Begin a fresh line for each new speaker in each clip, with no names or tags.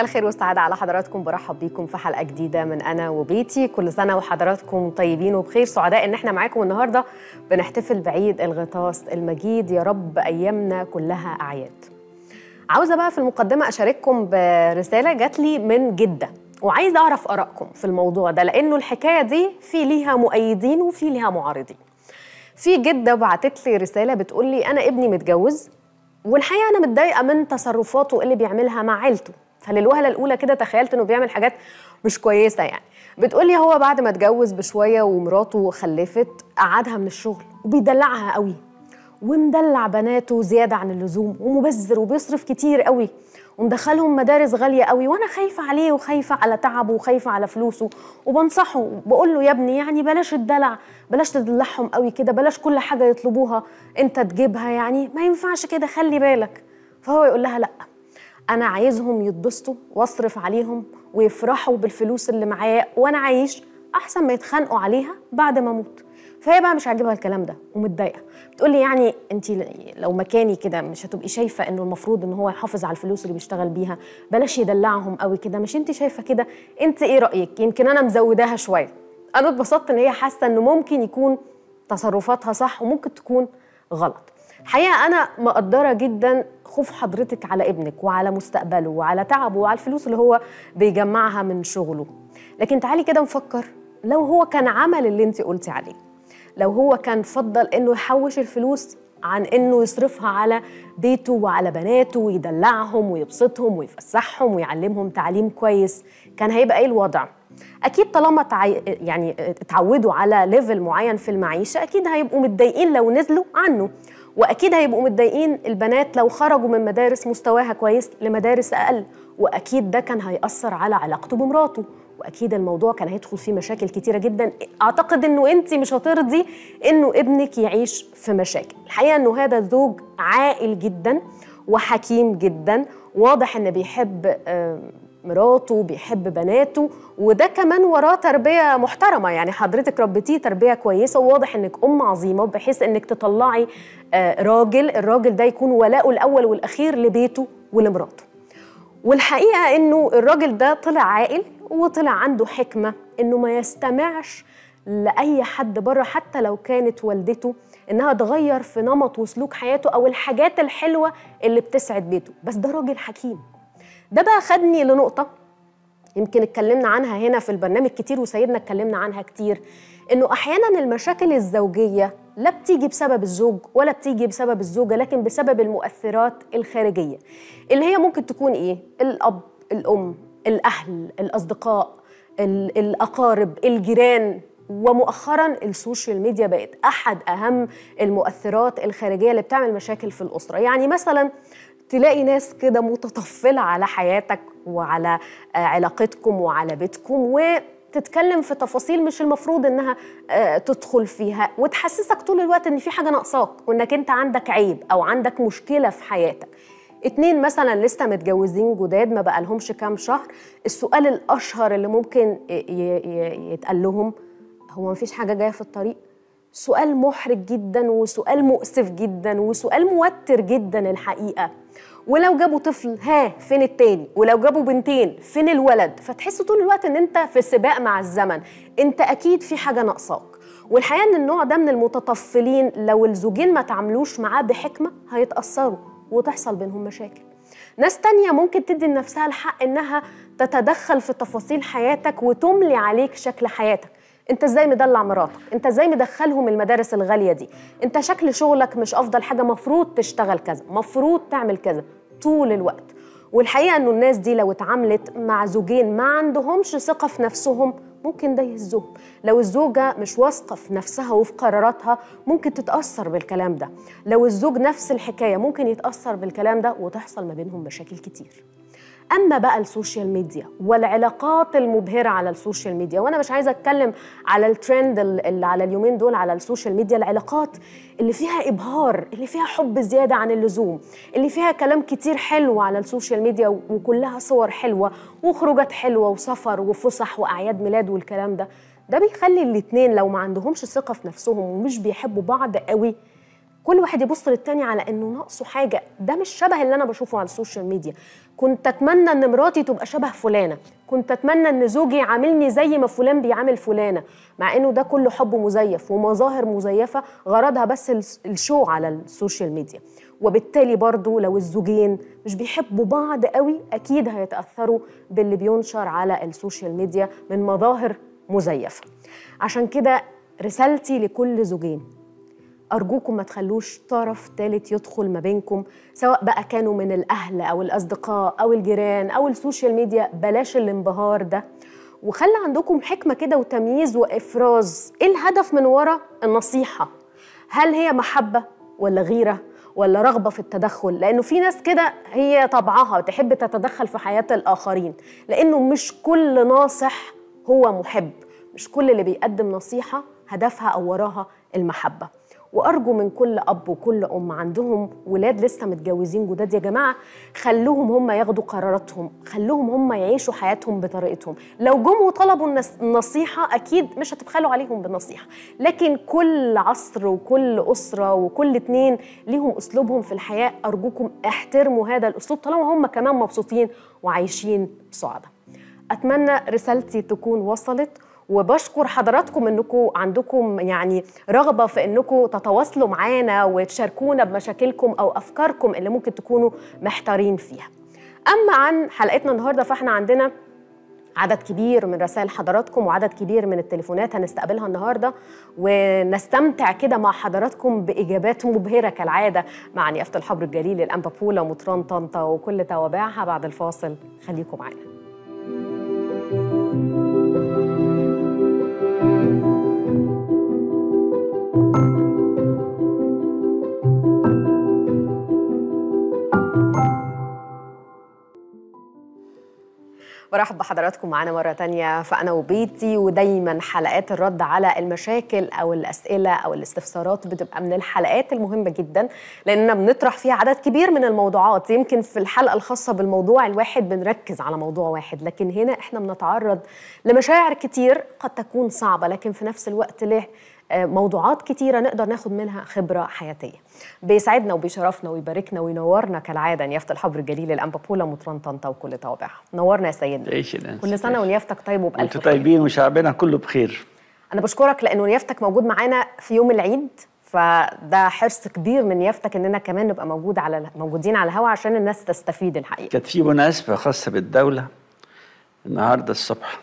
مساء الخير والسعادة على حضراتكم برحب بيكم في حلقة جديدة من أنا وبيتي كل سنة وحضراتكم طيبين وبخير سعداء إن احنا معاكم النهاردة بنحتفل بعيد الغطاس المجيد يا رب أيامنا كلها أعياد عاوزة بقى في المقدمة أشارككم برسالة جات لي من جدة وعايزة أعرف آرائكم في الموضوع ده لأنه الحكاية دي في ليها مؤيدين وفي ليها معارضين في جدة بعتت لي رسالة بتقول لي أنا ابني متجوز والحقيقه انا متضايقه من تصرفاته اللي بيعملها مع عيلته فللوهله الاولى كده تخيلت انه بيعمل حاجات مش كويسه يعني بتقول لي هو بعد ما اتجوز بشويه ومراته خلفت قعدها من الشغل وبيدلعها قوي ومدلع بناته زياده عن اللزوم ومبذر وبيصرف كتير قوي ومدخلهم مدارس غاليه قوي وانا خايفه عليه وخايفه على تعبه وخايفه على فلوسه وبنصحه بقول له يا ابني يعني بلاش الدلع بلاش تدلعهم قوي كده بلاش كل حاجه يطلبوها انت تجيبها يعني ما ينفعش كده خلي بالك فهو يقول لها لا انا عايزهم يتبسطوا واصرف عليهم ويفرحوا بالفلوس اللي معايا وانا عايش احسن ما يتخانقوا عليها بعد ما اموت فهي بقى مش عاجبها الكلام ده ومتضايقه بتقول لي يعني انت لو مكاني كده مش هتبقي شايفه انه المفروض ان هو يحافظ على الفلوس اللي بيشتغل بيها بلاش يدلعهم قوي كده مش انت شايفه كده انت ايه رايك يمكن انا مزوداها شويه انا اتبسطت ان هي حاسه انه ممكن يكون تصرفاتها صح وممكن تكون غلط حقيقه انا مقدره جدا خوف حضرتك على ابنك وعلى مستقبله وعلى تعبه وعلى الفلوس اللي هو بيجمعها من شغله لكن تعالي كده نفكر لو هو كان عمل اللي انت قلتي عليه لو هو كان فضل انه يحوش الفلوس عن انه يصرفها على بيته وعلى بناته ويدلعهم ويبسطهم ويفسحهم ويعلمهم تعليم كويس كان هيبقى ايه الوضع اكيد طالما تع... يعني اتعودوا على ليفل معين في المعيشه اكيد هيبقوا متضايقين لو نزلوا عنه واكيد هيبقوا متضايقين البنات لو خرجوا من مدارس مستواها كويس لمدارس اقل واكيد ده كان هياثر على علاقته بمراته واكيد الموضوع كان هيدخل فيه مشاكل كتيره جدا اعتقد انه انت مش هترضي انه ابنك يعيش في مشاكل الحقيقه انه هذا الزوج عاقل جدا وحكيم جدا واضح ان بيحب مراته بيحب بناته وده كمان وراه تربيه محترمه يعني حضرتك ربيتيه تربيه كويسه وواضح انك ام عظيمه بحيث انك تطلعي آه، راجل الراجل ده يكون ولاؤه الاول والاخير لبيته ولمراته والحقيقه انه الراجل ده طلع عاقل وطلع عنده حكمه انه ما يستمعش لاي حد بره حتى لو كانت والدته انها تغير في نمط وسلوك حياته او الحاجات الحلوه اللي بتسعد بيته بس ده راجل حكيم ده بقى خدني لنقطه يمكن اتكلمنا عنها هنا في البرنامج كتير وسيدنا اتكلمنا عنها كتير انه احيانا المشاكل الزوجيه لا بتيجي بسبب الزوج ولا بتيجي بسبب الزوجه لكن بسبب المؤثرات الخارجيه اللي هي ممكن تكون ايه الاب الام الاهل الاصدقاء الاقارب الجيران ومؤخرا السوشيال ميديا بقت احد اهم المؤثرات الخارجيه اللي بتعمل مشاكل في الاسره يعني مثلا تلاقي ناس كده متطفله على حياتك وعلى آه، علاقتكم وعلى بيتكم وتتكلم في تفاصيل مش المفروض انها آه، تدخل فيها وتحسسك طول الوقت ان في حاجه ناقصاك وانك انت عندك عيب او عندك مشكله في حياتك اتنين مثلا لسه متجوزين جداد ما بقالهمش كام شهر السؤال الاشهر اللي ممكن يتقال لهم هو مفيش حاجه جايه في الطريق سؤال محرج جدا وسؤال مؤسف جدا وسؤال موتر جدا الحقيقه ولو جابوا طفل ها فين التاني ولو جابوا بنتين فين الولد فتحس طول الوقت ان انت في سباق مع الزمن انت اكيد في حاجه ناقصاك والحقيقه ان النوع ده من المتطفلين لو الزوجين ما تعاملوش معاه بحكمه هيتاثروا وتحصل بينهم مشاكل ناس تانية ممكن تدي لنفسها الحق انها تتدخل في تفاصيل حياتك وتملي عليك شكل حياتك انت ازاي مدلع مراتك انت ازاي مدخلهم المدارس الغاليه دي انت شكل شغلك مش افضل حاجه مفروض تشتغل كذا مفروض تعمل كذا طول الوقت والحقيقه انه الناس دي لو اتعاملت مع زوجين ما عندهمش ثقه في نفسهم ممكن ده يهزهم لو الزوجة مش واثقة في نفسها وفي قراراتها ممكن تتأثر بالكلام ده لو الزوج نفس الحكاية ممكن يتأثر بالكلام ده وتحصل ما بينهم مشاكل كتير اما بقى السوشيال ميديا والعلاقات المبهره على السوشيال ميديا وانا مش عايزه اتكلم على الترند اللي على اليومين دول على السوشيال ميديا العلاقات اللي فيها ابهار اللي فيها حب زياده عن اللزوم اللي فيها كلام كتير حلو على السوشيال ميديا وكلها صور حلوه وخروجات حلوه وسفر وفسح واعياد ميلاد والكلام ده ده بيخلي الاتنين لو ما عندهمش ثقه في نفسهم ومش بيحبوا بعض قوي كل واحد يبص للتاني على انه ناقصه حاجه ده مش شبه اللي انا بشوفه على السوشيال ميديا كنت اتمنى ان مراتي تبقى شبه فلانه كنت اتمنى ان زوجي يعاملني زي ما فلان بيعامل فلانه مع انه ده كله حب مزيف ومظاهر مزيفه غرضها بس الشو على السوشيال ميديا وبالتالي برضو لو الزوجين مش بيحبوا بعض قوي اكيد هيتاثروا باللي بينشر على السوشيال ميديا من مظاهر مزيفه عشان كده رسالتي لكل زوجين أرجوكم ما تخلوش طرف ثالث يدخل ما بينكم سواء بقى كانوا من الأهل أو الأصدقاء أو الجيران أو السوشيال ميديا بلاش الانبهار ده وخلي عندكم حكمة كده وتمييز وإفراز إيه الهدف من ورا النصيحة هل هي محبة ولا غيرة ولا رغبة في التدخل لأنه في ناس كده هي طبعها تحب تتدخل في حياة الآخرين لأنه مش كل ناصح هو محب مش كل اللي بيقدم نصيحة هدفها أو وراها المحبة وارجو من كل اب وكل ام عندهم ولاد لسه متجوزين جداد يا جماعه خلوهم هم ياخدوا قراراتهم خلوهم هم يعيشوا حياتهم بطريقتهم لو جم وطلبوا النصيحه اكيد مش هتبخلوا عليهم بالنصيحه لكن كل عصر وكل اسره وكل اتنين ليهم اسلوبهم في الحياه ارجوكم احترموا هذا الاسلوب طالما هم كمان مبسوطين وعايشين سعداء اتمنى رسالتي تكون وصلت وبشكر حضراتكم انكم عندكم يعني رغبه في انكم تتواصلوا معانا وتشاركونا بمشاكلكم او افكاركم اللي ممكن تكونوا محتارين فيها. اما عن حلقتنا النهارده فاحنا عندنا عدد كبير من رسائل حضراتكم وعدد كبير من التليفونات هنستقبلها النهارده ونستمتع كده مع حضراتكم باجابات مبهره كالعاده مع نيافه الحبر الجليل الانبابولا ومطران طنطا وكل توابعها بعد الفاصل خليكم معانا برحب بحضراتكم معانا مرة تانية فأنا وبيتي ودايما حلقات الرد على المشاكل أو الأسئلة أو الاستفسارات بتبقى من الحلقات المهمة جدا لأننا بنطرح فيها عدد كبير من الموضوعات يمكن في الحلقة الخاصة بالموضوع الواحد بنركز على موضوع واحد لكن هنا إحنا بنتعرض لمشاعر كتير قد تكون صعبة لكن في نفس الوقت ليه موضوعات كتيرة نقدر ناخد منها خبرة حياتية بيسعدنا وبيشرفنا ويباركنا وينورنا كالعادة نيافة الحبر الجليل الأنبا بولا مطران طنطا وكل طوابعها نورنا يا سيدنا كل سنة ونيافتك طيب وبألف خير طيبين
وشعبنا كله بخير
أنا بشكرك لأنه نيافتك موجود معانا في يوم العيد فده حرص كبير من نيافتك اننا كمان نبقى موجود على موجودين على الهواء عشان الناس تستفيد الحقيقه. كانت
في مناسبه خاصه بالدوله النهارده الصبح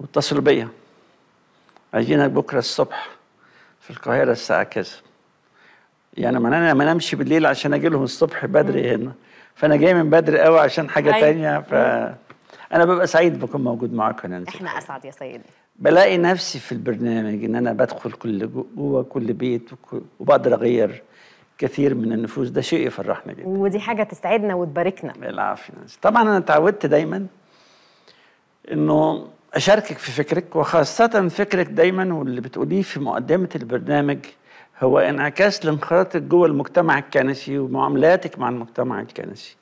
واتصلوا بيا عايزينك بكره الصبح في القاهره الساعه كذا يعني ما انا ما نمشي بالليل عشان اجي لهم الصبح بدري هنا فانا جاي من بدري قوي عشان حاجه ثانيه طيب. ف انا ببقى سعيد بكون موجود معاكم انت يعني
احنا اسعد يا سيدي بلاقي
نفسي في البرنامج ان انا بدخل كل جوه كل بيت وبقدر اغير كثير من النفوس ده شيء يفرحنا جدا
ودي حاجه تسعدنا وتباركنا
بالعافيه طبعا انا اتعودت دايما انه أشاركك في فكرك وخاصة فكرك دايما واللي بتقوليه في مقدمة البرنامج هو انعكاس لانخراطك جوه المجتمع الكنسي ومعاملاتك مع المجتمع الكنسي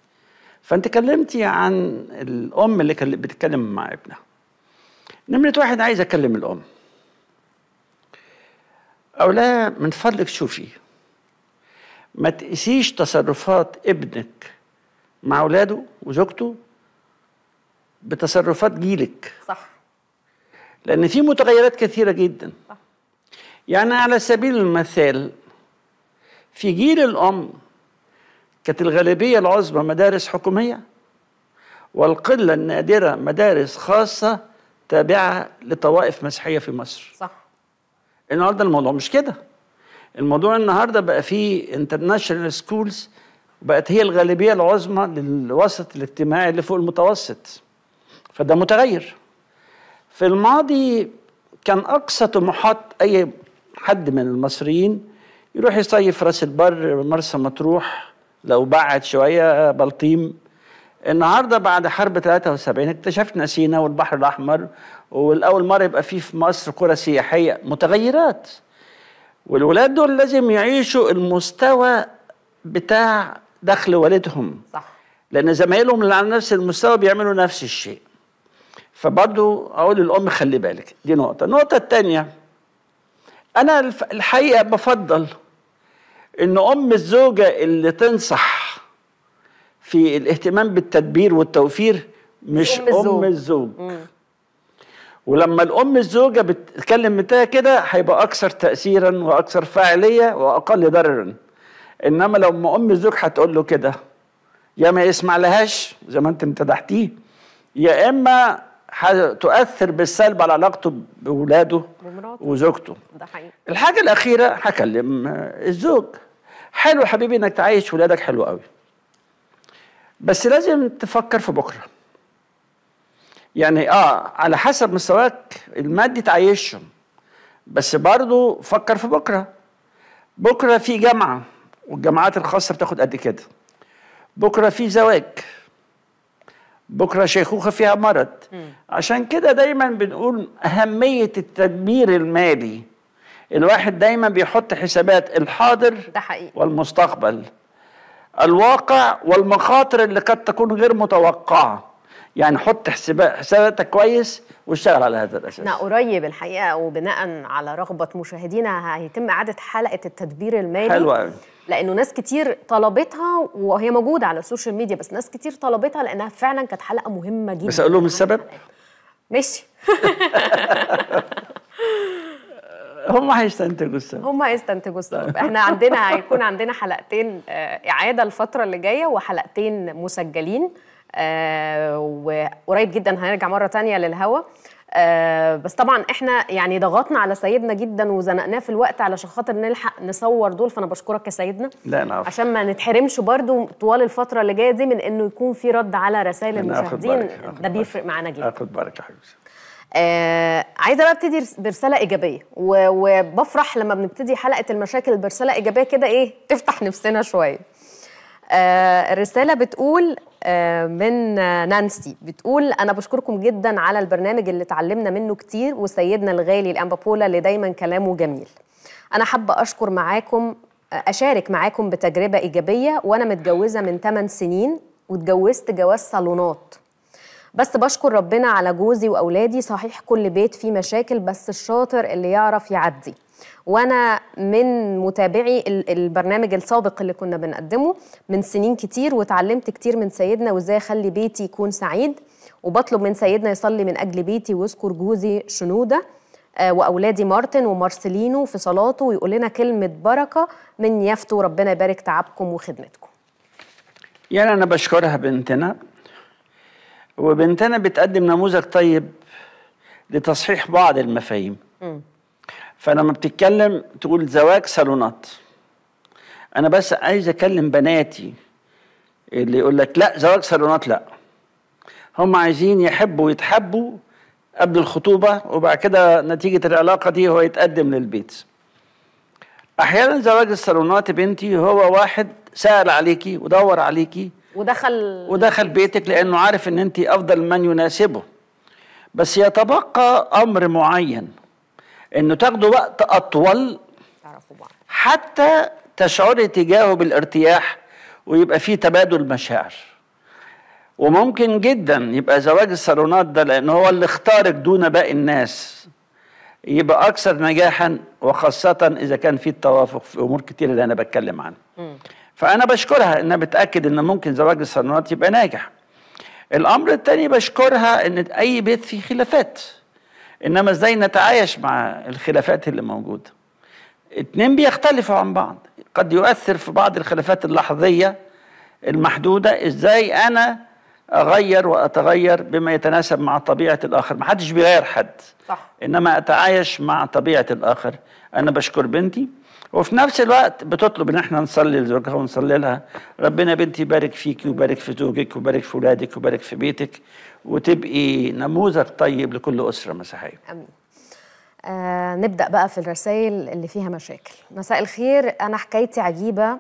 فأنت كلمتي عن الأم اللي كانت بتتكلم مع ابنها نمرة واحد عايز أكلم الأم أو لا من فضلك شوفي ما تقيسيش تصرفات ابنك مع اولاده وزوجته بتصرفات جيلك صح لأن في متغيرات كثيرة جدا يعني على سبيل المثال في جيل الأم كانت الغالبية العظمى مدارس حكومية والقلة النادرة مدارس خاصة تابعة لطوائف مسيحية في مصر صح النهاردة الموضوع مش كده الموضوع النهاردة بقى فيه انترناشونال سكولز بقت هي الغالبية العظمى للوسط الاجتماعي اللي فوق المتوسط فده متغير في الماضي كان أقصى طموحات أي حد من المصريين يروح يصيف راس البر مرسى مطروح لو بعد شوية بلطيم النهارده بعد حرب 73 اكتشفنا سينا والبحر الاحمر والاول مره يبقى فيه في مصر قرى سياحيه متغيرات والولاد دول لازم يعيشوا المستوى بتاع دخل والدهم صح لان زمايلهم اللي على نفس المستوى بيعملوا نفس الشيء فبرضو اقول للام خلي بالك دي نقطه النقطه الثانيه انا الحقيقه بفضل ان ام الزوجه اللي تنصح في الاهتمام بالتدبير والتوفير مش ام الزوج, أم الزوج. ولما الام الزوجه بتتكلم بتاعها كده هيبقى اكثر تاثيرا واكثر فاعليه واقل ضررا انما لو ام الزوج هتقول له كده يا ما يسمع لهاش زي ما انت امتدحتيه يا اما هتؤثر بالسلب على علاقته بولاده وزوجته ده حقيقي الحاجه الاخيره هكلم آه، الزوج حلو يا حبيبي انك تعيش ولادك حلو قوي بس لازم تفكر في بكره يعني اه على حسب مستواك المادي تعيشهم بس برضه فكر في بكره بكره في جامعه والجامعات الخاصه بتاخد قد كده بكره في زواج بكرة شيخوخة فيها مرض عشان كده دايما بنقول أهمية التدمير المالي الواحد دايما بيحط حسابات الحاضر ده حقيقي. والمستقبل الواقع والمخاطر اللي قد تكون غير متوقعه يعني حط حساباتك كويس واشتغل على هذا الاساس. احنا
قريب الحقيقه وبناء على رغبه مشاهدينا هيتم اعاده حلقه التدبير المالي. حلوة لانه ناس كتير طلبتها وهي موجوده على السوشيال ميديا بس ناس كتير طلبتها لانها فعلا كانت حلقه مهمه جدا بس اقول لهم السبب ماشي
هم هيستنتجوا السبب
هم هيستنتجوا السبب احنا عندنا هيكون عندنا حلقتين آه، اعاده الفتره اللي جايه وحلقتين مسجلين آه، وقريب جدا هنرجع مره تانية للهوا آه، بس طبعا احنا يعني ضغطنا على سيدنا جدا وزنقناه في الوقت علشان خاطر نلحق نصور دول فانا بشكرك يا سيدنا لا انا عارف. عشان ما نتحرمش برضو طوال الفتره اللي جايه دي من انه يكون في رد على رسائل المشاهدين ده بيفرق معانا جدا اخد بالك يا حبيبتي آه عايزه بقى ابتدي برساله ايجابيه وبفرح لما بنبتدي حلقه المشاكل برساله ايجابيه كده ايه تفتح نفسنا شويه الرسالة آه، بتقول آه، من نانسي بتقول أنا بشكركم جدا على البرنامج اللي اتعلمنا منه كتير وسيدنا الغالي الأنبا بولا اللي دايما كلامه جميل أنا حابة أشكر معاكم آه، أشارك معاكم بتجربة إيجابية وأنا متجوزة من 8 سنين واتجوزت جواز صالونات بس بشكر ربنا على جوزي وأولادي صحيح كل بيت فيه مشاكل بس الشاطر اللي يعرف يعدي وانا من متابعي البرنامج السابق اللي كنا بنقدمه من سنين كتير وتعلمت كتير من سيدنا وازاي اخلي بيتي يكون سعيد وبطلب من سيدنا يصلي من اجل بيتي ويذكر جوزي شنوده آه، واولادي مارتن ومارسلينو في صلاته ويقول لنا كلمه بركه من يفتو ربنا يبارك تعبكم وخدمتكم.
يعني انا بشكرها بنتنا وبنتنا بتقدم نموذج طيب لتصحيح بعض المفاهيم. م. فلما بتتكلم تقول زواج صالونات انا بس عايز اكلم بناتي اللي يقول لك لا زواج صالونات لا هم عايزين يحبوا ويتحبوا قبل الخطوبه وبعد كده نتيجه العلاقه دي هو يتقدم للبيت احيانا زواج الصالونات بنتي هو واحد سال عليكي ودور عليكي
ودخل
ودخل بيتك لانه عارف ان انت افضل من يناسبه بس يتبقى امر معين انه تاخدوا وقت اطول حتى تشعري تجاهه بالارتياح ويبقى فيه تبادل مشاعر وممكن جدا يبقى زواج الصالونات ده لان هو اللي اختارك دون باقي الناس يبقى اكثر نجاحا وخاصه اذا كان في التوافق في امور كتير اللي انا بتكلم عنها فانا بشكرها انها بتاكد ان ممكن زواج الصالونات يبقى ناجح الامر الثاني بشكرها ان اي بيت فيه خلافات انما ازاي نتعايش مع الخلافات اللي موجوده اتنين بيختلفوا عن بعض قد يؤثر في بعض الخلافات اللحظيه المحدوده ازاي انا اغير واتغير بما يتناسب مع طبيعه الاخر ما حدش بيغير حد صح. انما اتعايش مع طبيعه الاخر انا بشكر بنتي وفي نفس الوقت بتطلب ان احنا نصلي لزوجها ونصلي لها ربنا بنتي بارك فيك وبارك في زوجك وبارك في ولادك وبارك في بيتك وتبقي نموذج طيب لكل أسرة مسيحية
أمين آه نبدأ بقى في الرسائل اللي فيها مشاكل مساء الخير أنا حكايتي عجيبة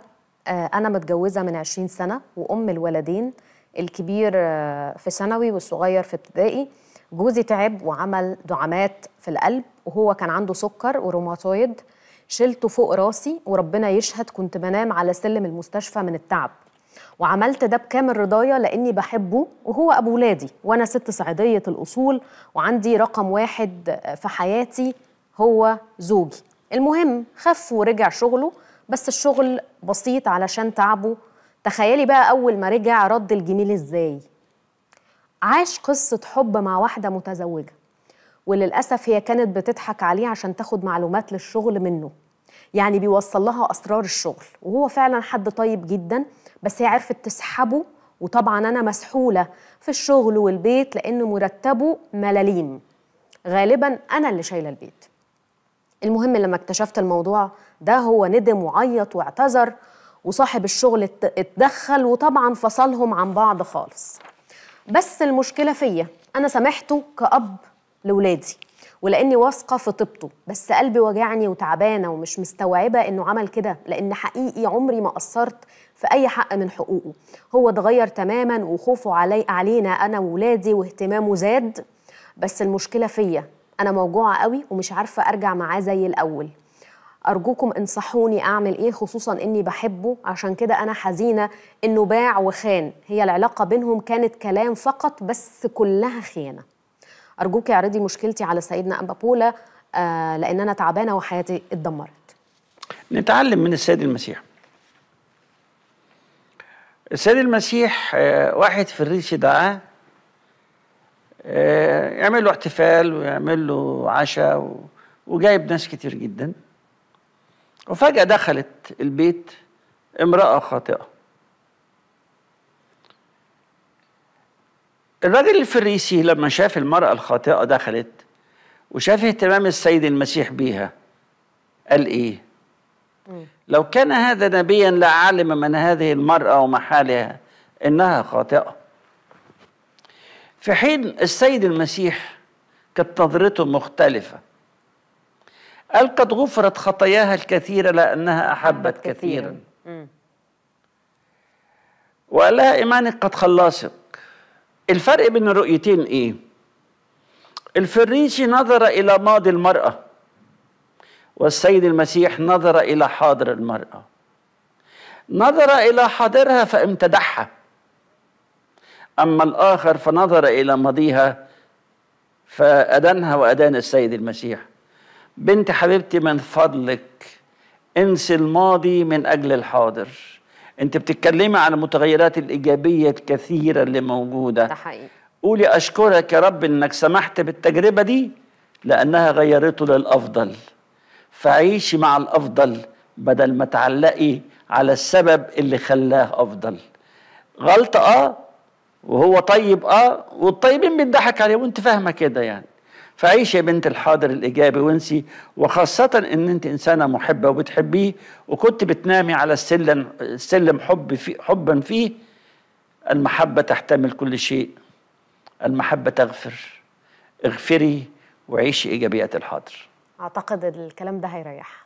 آه أنا متجوزة من 20 سنة وأم الولدين الكبير آه في ثانوي والصغير في ابتدائي جوزي تعب وعمل دعامات في القلب وهو كان عنده سكر وروماتويد شلته فوق راسي وربنا يشهد كنت بنام على سلم المستشفى من التعب وعملت ده بكامل رضايا لاني بحبه وهو ابو ولادي وانا ست صعيديه الاصول وعندي رقم واحد في حياتي هو زوجي المهم خف ورجع شغله بس الشغل بسيط علشان تعبه تخيلي بقى اول ما رجع رد الجميل ازاي عاش قصه حب مع واحده متزوجه وللاسف هي كانت بتضحك عليه عشان تاخد معلومات للشغل منه يعني بيوصل لها اسرار الشغل وهو فعلا حد طيب جدا بس هي عرفت تسحبه وطبعا انا مسحوله في الشغل والبيت لان مرتبه ملاليم غالبا انا اللي شايله البيت المهم لما اكتشفت الموضوع ده هو ندم وعيط واعتذر وصاحب الشغل اتدخل وطبعا فصلهم عن بعض خالص بس المشكله فيا انا سامحته كاب لولادي ولاني واثقه في طيبته بس قلبي وجعني وتعبانه ومش مستوعبه انه عمل كده لان حقيقي عمري ما قصرت في اي حق من حقوقه هو اتغير تماما وخوفه علي علينا انا وولادي واهتمامه زاد بس المشكله فيا انا موجوعه قوي ومش عارفه ارجع معاه زي الاول أرجوكم انصحوني أعمل إيه خصوصا إني بحبه عشان كده أنا حزينة إنه باع وخان هي العلاقة بينهم كانت كلام فقط بس كلها خيانة أرجوك اعرضي مشكلتي على سيدنا أبا بولا آه، لأن أنا تعبانة وحياتي اتدمرت
نتعلم من السيد المسيح السيد المسيح آه، واحد فريسي دعاه يعمل له احتفال ويعمل له عشاء وجايب ناس كتير جدا وفجأة دخلت البيت امرأة خاطئة الراجل الفريسي لما شاف المرأة الخاطئة دخلت وشاف اهتمام السيد المسيح بيها قال إيه؟ لو كان هذا نبيا لعلم من هذه المرأة ومحالها إنها خاطئة في حين السيد المسيح كانت نظرته مختلفة قال قد غفرت خطاياها الكثيرة لأنها أحبت كثيرا وقال لها إيمانك قد خلصت الفرق بين الرؤيتين ايه الفريسي نظر الى ماضي المراه والسيد المسيح نظر الى حاضر المراه نظر الى حاضرها فامتدحها اما الاخر فنظر الى ماضيها فادانها وادان السيد المسيح بنت حبيبتي من فضلك انسي الماضي من اجل الحاضر انت بتتكلمي عن المتغيرات الايجابيه الكثيره اللي موجوده ده حقيقي قولي اشكرك يا رب انك سمحت بالتجربه دي لانها غيرته للافضل فعيشي مع الافضل بدل ما تعلقي على السبب اللي خلاه افضل غلطه اه وهو طيب اه والطيبين بيضحك عليه وانت فاهمه كده يعني فعيشي يا بنت الحاضر الايجابي وانسي وخاصه ان انت انسانه محبه وبتحبيه وكنت بتنامي على السلم سلم حب في حبا فيه المحبه تحتمل كل شيء المحبه تغفر اغفري وعيشي ايجابيات الحاضر
اعتقد الكلام ده هيريح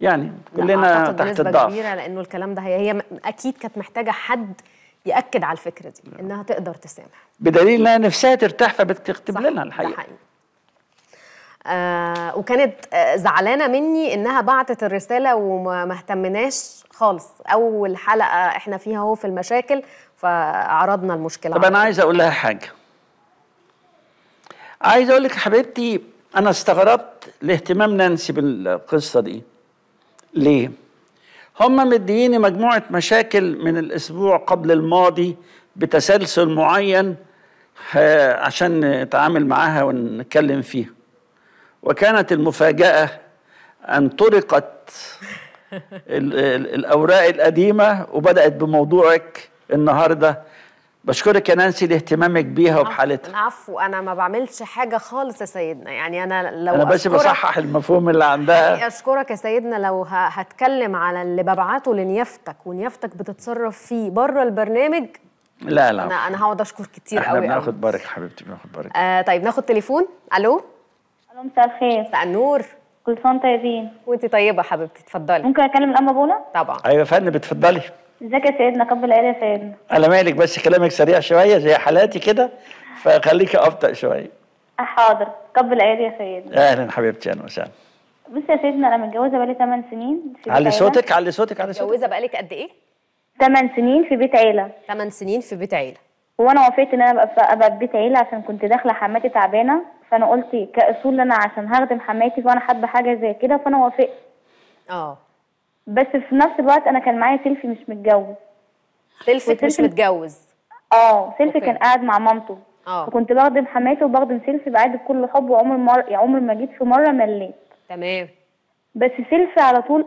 يعني كلنا تحت الضعف كبيره
لانه الكلام ده هي, هي اكيد كانت محتاجه حد ياكد على الفكره دي نعم. انها تقدر تسامح
بدليل انها نفسها ترتاح فبتكتب لنا الحقيقه
آه وكانت آه، زعلانه مني انها بعتت الرساله وما اهتمناش خالص اول حلقه احنا فيها اهو في المشاكل فعرضنا المشكله طب انا عايز اقول لها
حاجه عايز اقول لك حبيبتي انا استغربت لاهتمام نانسي بالقصه دي ليه هم مديني مجموعة مشاكل من الأسبوع قبل الماضي بتسلسل معين آه، عشان نتعامل معاها ونتكلم فيها وكانت المفاجأة أن طرقت الأوراق القديمة وبدأت بموضوعك النهاردة بشكرك يا نانسي لاهتمامك بيها وبحالتها
العفو انا ما بعملش حاجه خالص يا سيدنا يعني انا لو انا بس بصحح
المفهوم اللي عندها
اشكرك يا سيدنا لو هتكلم على اللي ببعته لنيافتك ونيافتك بتتصرف فيه بره البرنامج لا لا انا انا هقعد اشكر كتير قوي احنا بناخد
برك حبيبتي بناخد برك
آه طيب ناخد تليفون الو الو مساء الخير مساء النور كل سنه طيبين وانت طيبه حبيبتي اتفضلي ممكن اكلم الام بولا طبعا
ايوه يا فندم اتفضلي
ازيك يا سيدنا قبل العيله يا سيدنا
انا مالك بس كلامك سريع شويه زي حالاتي كده فخليكي ابطا شويه
أه، حاضر قبل العيله يا سيدنا
اهلا حبيبتي اهلا وسهلا
بص يا سيدنا انا متجوزه بقالي 8 سنين علي صوتك
علي صوتك علي صوتك متجوزه
بقالك قد ايه 8 سنين في بيت عيله 8 سنين في بيت عيله وانا وافقت ان انا ابقى في بيت عيله عشان كنت داخله حماتي تعبانه فانا قلت كاصول انا عشان هخدم حماتي فانا حابه حاجه زي كده فانا وافقت اه بس في نفس الوقت انا كان معايا سيلفي مش متجوز
سيلفي مش متجوز اه سيلفي كان قاعد مع مامته اه
وكنت بخدم حماتي وبخدم سيلفي بعد بكل حب وعمر مر... يعني عمر ما جيت في مره مليت تمام بس سيلفي على طول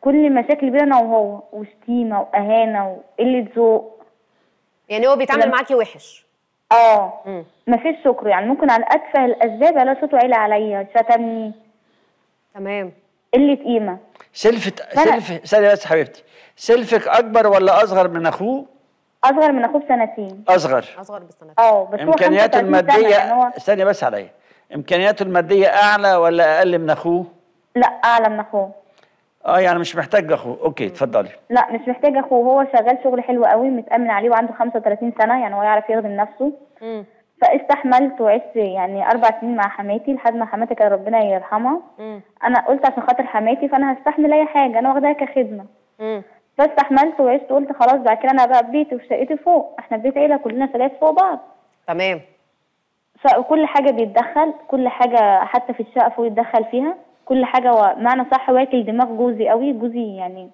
كل مشاكل بينا انا وهو وشتيمه واهانه وقله ذوق يعني هو بيتعامل معاكي وحش اه مفيش شكر يعني ممكن على اتفه الاسباب على صوته عالي عليا شتمني تمام قله قيمه
سلفت سلف ثانية بس حبيبتي سلفك أكبر ولا أصغر من أخوه؟
أصغر من أخوه بسنتين أصغر أصغر بسنتين أه بس إمكانياته المادية
ثانية بس عليا إمكانياته المادية أعلى ولا أقل من أخوه؟ لا أعلى من أخوه اه يعني مش محتاج اخوه اوكي اتفضلي
لا مش محتاج اخوه هو شغال شغل حلو قوي متامن عليه وعنده 35 سنه يعني هو يعرف يخدم نفسه فاستحملت وعشت يعني اربع سنين مع حماتي لحد ما حماتي كان ربنا يرحمها انا قلت عشان خاطر حماتي فانا هستحمل اي حاجه انا واخداها كخدمه فاستحملت وعشت قلت خلاص بعد كده انا بقى في بيتي وفي شقتي فوق احنا في بيت عيله كلنا ثلاث فوق بعض تمام فكل حاجه بيتدخل كل حاجه حتى في الشقه فوق يتدخل فيها كل حاجه معنى صح واكل دماغ جوزي قوي جوزي يعني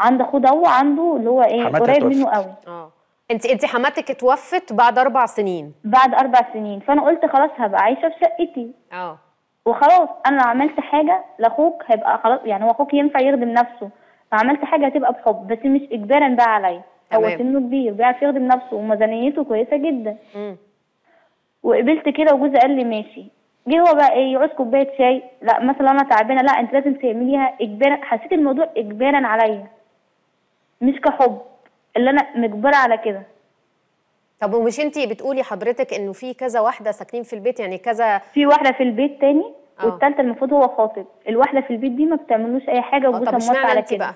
عنده خد هو
عنده اللي هو ايه قريب منه قوي اه انت انت حماتك اتوفت بعد اربع سنين بعد اربع سنين فانا قلت خلاص هبقى عايشه في شقتي اه وخلاص انا لو
عملت حاجه لاخوك هيبقى خلاص يعني هو اخوك ينفع يخدم نفسه فعملت حاجه هتبقى بحب بس مش اجبارا بقى عليا هو سنه كبير بيعرف يخدم نفسه وميزانيته كويسه جدا م. وقبلت كده وجوزي قال لي ماشي جه هو بقى ايه يعوز كوبايه شاي لا مثلا انا تعبانه لا انت لازم تعمليها اجبارا حسيت الموضوع اجبارا عليا
مش كحب اللي انا مجبره على كده طب ومش انت بتقولي حضرتك انه في كذا واحده ساكنين في البيت يعني كذا في واحده في البيت تاني آه. والثالثه المفروض
هو خاطب الواحده في البيت دي ما بتعملوش اي حاجه آه، وجوزها موافق على كده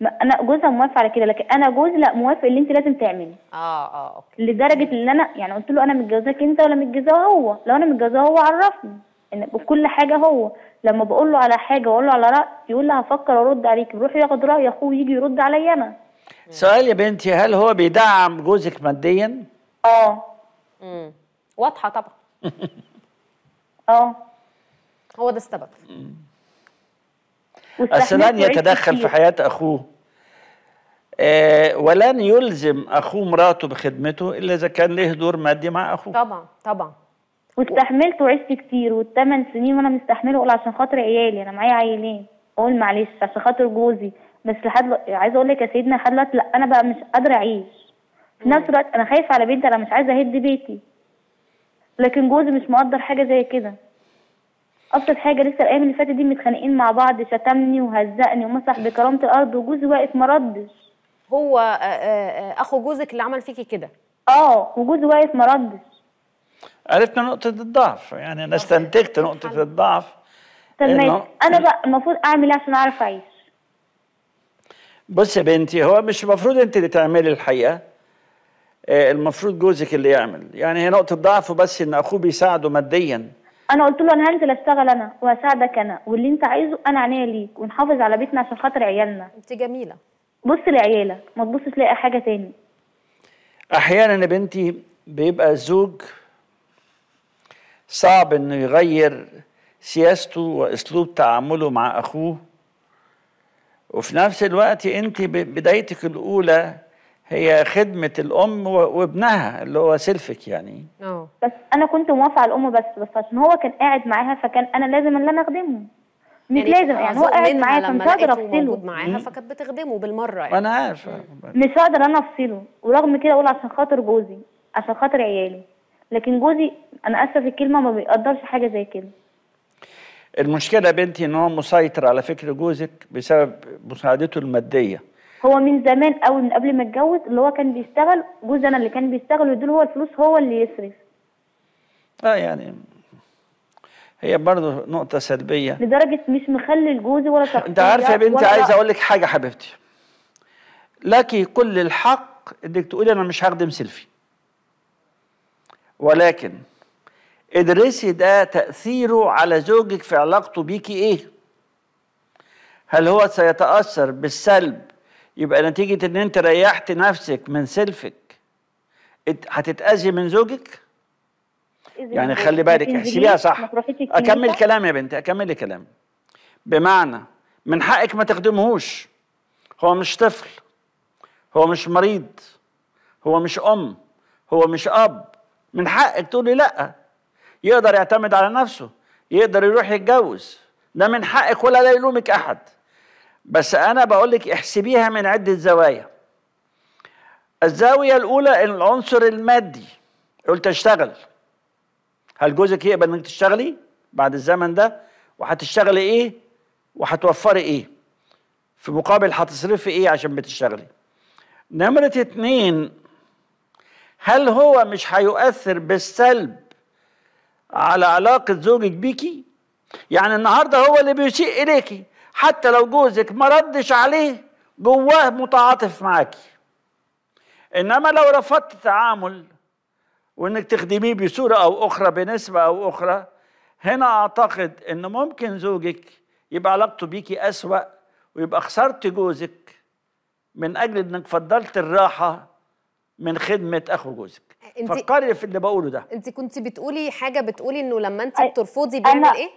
ما انا جوزها موافق على كده لكن انا جوزي لا موافق اللي انت لازم تعملي
اه اه اوكي
لدرجه ان انا يعني قلت له انا متجوزاك انت ولا متجوزاه هو لو انا متجوزاه هو عرفني ان بكل حاجه هو لما بقول له على حاجه واقول له على راي يقول لي هفكر ارد عليك بيروح ياخد راي اخوه يجي يرد عليا
انا سؤال يا بنتي هل هو بيدعم جوزك ماديا؟
اه امم واضحه طبعا اه هو ده السبب اصل لن يتدخل في
حياه اخوه آه ولن يلزم اخوه مراته بخدمته الا اذا كان له دور مادي
مع اخوه طبعا طبعا
واستحملت وعشت كتير والثمان سنين وانا مستحمله اقول عشان خاطر عيالي انا معايا عيالين اقول معلش عشان خاطر جوزي بس لحد عايزه اقول لك يا سيدنا لحد دلوقتي لا انا بقى مش قادره اعيش في نفس الوقت انا خايفه على بنتي انا مش عايزه اهد بيتي لكن جوزي مش مقدر حاجه زي كده ابسط حاجه لسه الايام اللي فاتت دي متخانقين مع بعض شتمني وهزقني ومسح بكرامه الارض وجوزي واقف ما ردش
هو آه، آه، آه، اخو جوزك اللي عمل فيكي كده
اه وجوزي واقف ما ردش عرفنا نقطه الضعف يعني انا استنتجت نقطه الضعف تمام انا بقى
المفروض اعمل ايه عشان اعرف اعيش
بص يا بنتي هو مش المفروض انت اللي تعملي الحقيقه آه، المفروض جوزك اللي يعمل يعني هي نقطه ضعفه بس ان اخوه بيساعده ماديا
انا قلت له انا هنزل اشتغل انا وهساعدك انا واللي انت عايزه انا عينيا ليك ونحافظ على بيتنا عشان خاطر عيالنا انت جميله بص لعيالك ما تبصش لاي حاجه تاني
احيانا يا بنتي بيبقى الزوج صعب انه يغير سياسته واسلوب تعامله مع اخوه وفي نفس الوقت انت بدايتك الاولى هي خدمة الأم وابنها اللي هو سلفك يعني
أوه. بس أنا كنت موافقة على الأم بس بس عشان هو كان قاعد معاها فكان أنا لازم إن أنا أخدمه
مش يعني لازم يعني هو قاعد معايا فمش هقدر افصله معاها فكانت بتخدمه بالمره يعني انا عارفه
مش هقدر انا افصله ورغم كده اقول عشان خاطر جوزي عشان خاطر عيالي لكن جوزي انا اسفه في الكلمه ما بيقدرش حاجه زي كده
المشكله بنتي ان هو مسيطر على فكر جوزك بسبب مساعدته الماديه
هو من زمان قوي من قبل ما اتجوز اللي هو كان بيشتغل جوزي انا اللي كان بيشتغل ويديله هو الفلوس هو اللي يصرف
اه يعني هي برضه نقطة سلبية
لدرجة مش مخلي لجوزي ولا شخصية انت عارفة يا بنتي عايز اقول
لك حاجة حبيبتي لكي كل الحق انك تقولي انا مش هخدم سيلفي ولكن ادرسي ده تأثيره على زوجك في علاقته بيكي ايه هل هو سيتأثر بالسلب يبقى نتيجة ان انت ريحت نفسك من سلفك هتتأذي من زوجك يعني خلي بالك احسبيها صح اكمل كلام يا بنتي اكمل كلام بمعنى من حقك ما تخدمهوش هو مش طفل هو مش مريض هو مش ام هو مش اب من حقك تقولي لا يقدر يعتمد على نفسه يقدر يروح يتجوز ده من حقك ولا لا يلومك احد بس انا بقول لك احسبيها من عده زوايا الزاويه الاولى العنصر المادي قلت اشتغل هل جوزك يقبل انك تشتغلي بعد الزمن ده وهتشتغلي ايه وهتوفري ايه في مقابل هتصرفي ايه عشان بتشتغلي نمرة اتنين هل هو مش هيؤثر بالسلب على علاقة زوجك بيكي يعني النهاردة هو اللي بيسيء إليكي حتى لو جوزك ما ردش عليه جواه متعاطف معاكي إنما لو رفضت التعامل وإنك تخدميه بصورة أو أخرى بنسبة أو أخرى هنا أعتقد إن ممكن زوجك يبقى علاقته بيكي أسوأ ويبقى خسرت جوزك من أجل إنك فضلت الراحة من خدمة أخو جوزك انت فكري في اللي بقوله ده
انت كنت بتقولي حاجه بتقولي انه لما انت بترفضي بيعمل أنا... ايه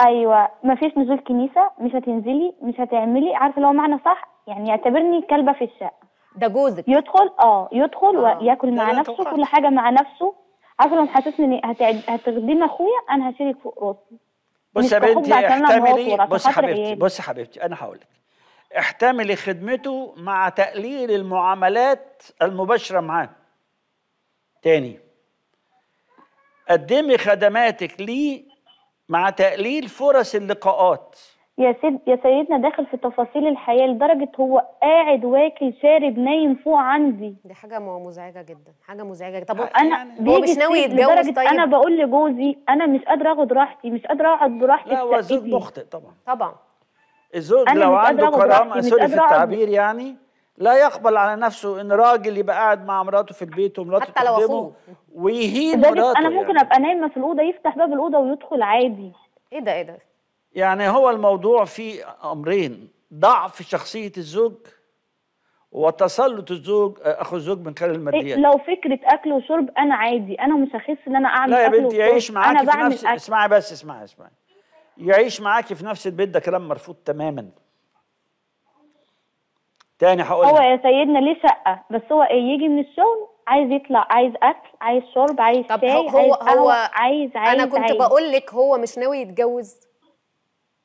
ايوه
مفيش نزول كنيسه مش هتنزلي مش هتعملي عارفه لو معنى صح يعني يعتبرني كلبه في الشقه ده جوزك يدخل اه يدخل آه. وياكل مع نفسه كل حاجه مع نفسه عارفه لو محسسني ان هتعد... اخويا انا هشيلك فوق راسي بص يا بنتي احتملي بص حبيبتي بص
حبيبتي انا هقول لك احتملي خدمته مع تقليل المعاملات المباشره معاه تاني قدمي خدماتك ليه مع تقليل فرص
اللقاءات
يا سيد يا سيدنا داخل في تفاصيل الحياه لدرجه هو قاعد واكل شارب نايم فوق عندي
دي حاجه مزعجه جدا حاجه مزعجه طب انا يعني هو مش ناوي يتجوز طيب انا بقول
لجوزي انا مش قادره اخد راحتي مش قادره اقعد براحتي لا هو الزوج
مخطئ طبعا طبعا الزوج لو عنده كرامه سوري في التعبير يعني لا يقبل على نفسه ان راجل يبقى قاعد مع مراته في البيت ومراته حتى لو اخوه ويهين مراته انا ممكن يعني.
ابقى نايمه في الاوضه يفتح باب الاوضه ويدخل عادي ايه ده ايه ده
يعني هو الموضوع فيه امرين ضعف شخصيه الزوج وتسلط الزوج اخو الزوج من خلال الماديات إيه، لو
فكره اكل وشرب انا عادي انا مش هخس ان انا اعمل لا يا بنتي يعيش معاكي في نفس
اسمعي بس اسمعي اسمعي يعيش معاكي في نفس البيت ده كلام مرفوض تماما تاني هقول هو يا
سيدنا ليه شقه بس هو ايه يجي من الشغل عايز يطلع عايز اكل عايز شرب عايز
طب شاي هو عايز هو عايز عايز انا كنت بقول لك هو مش ناوي يتجوز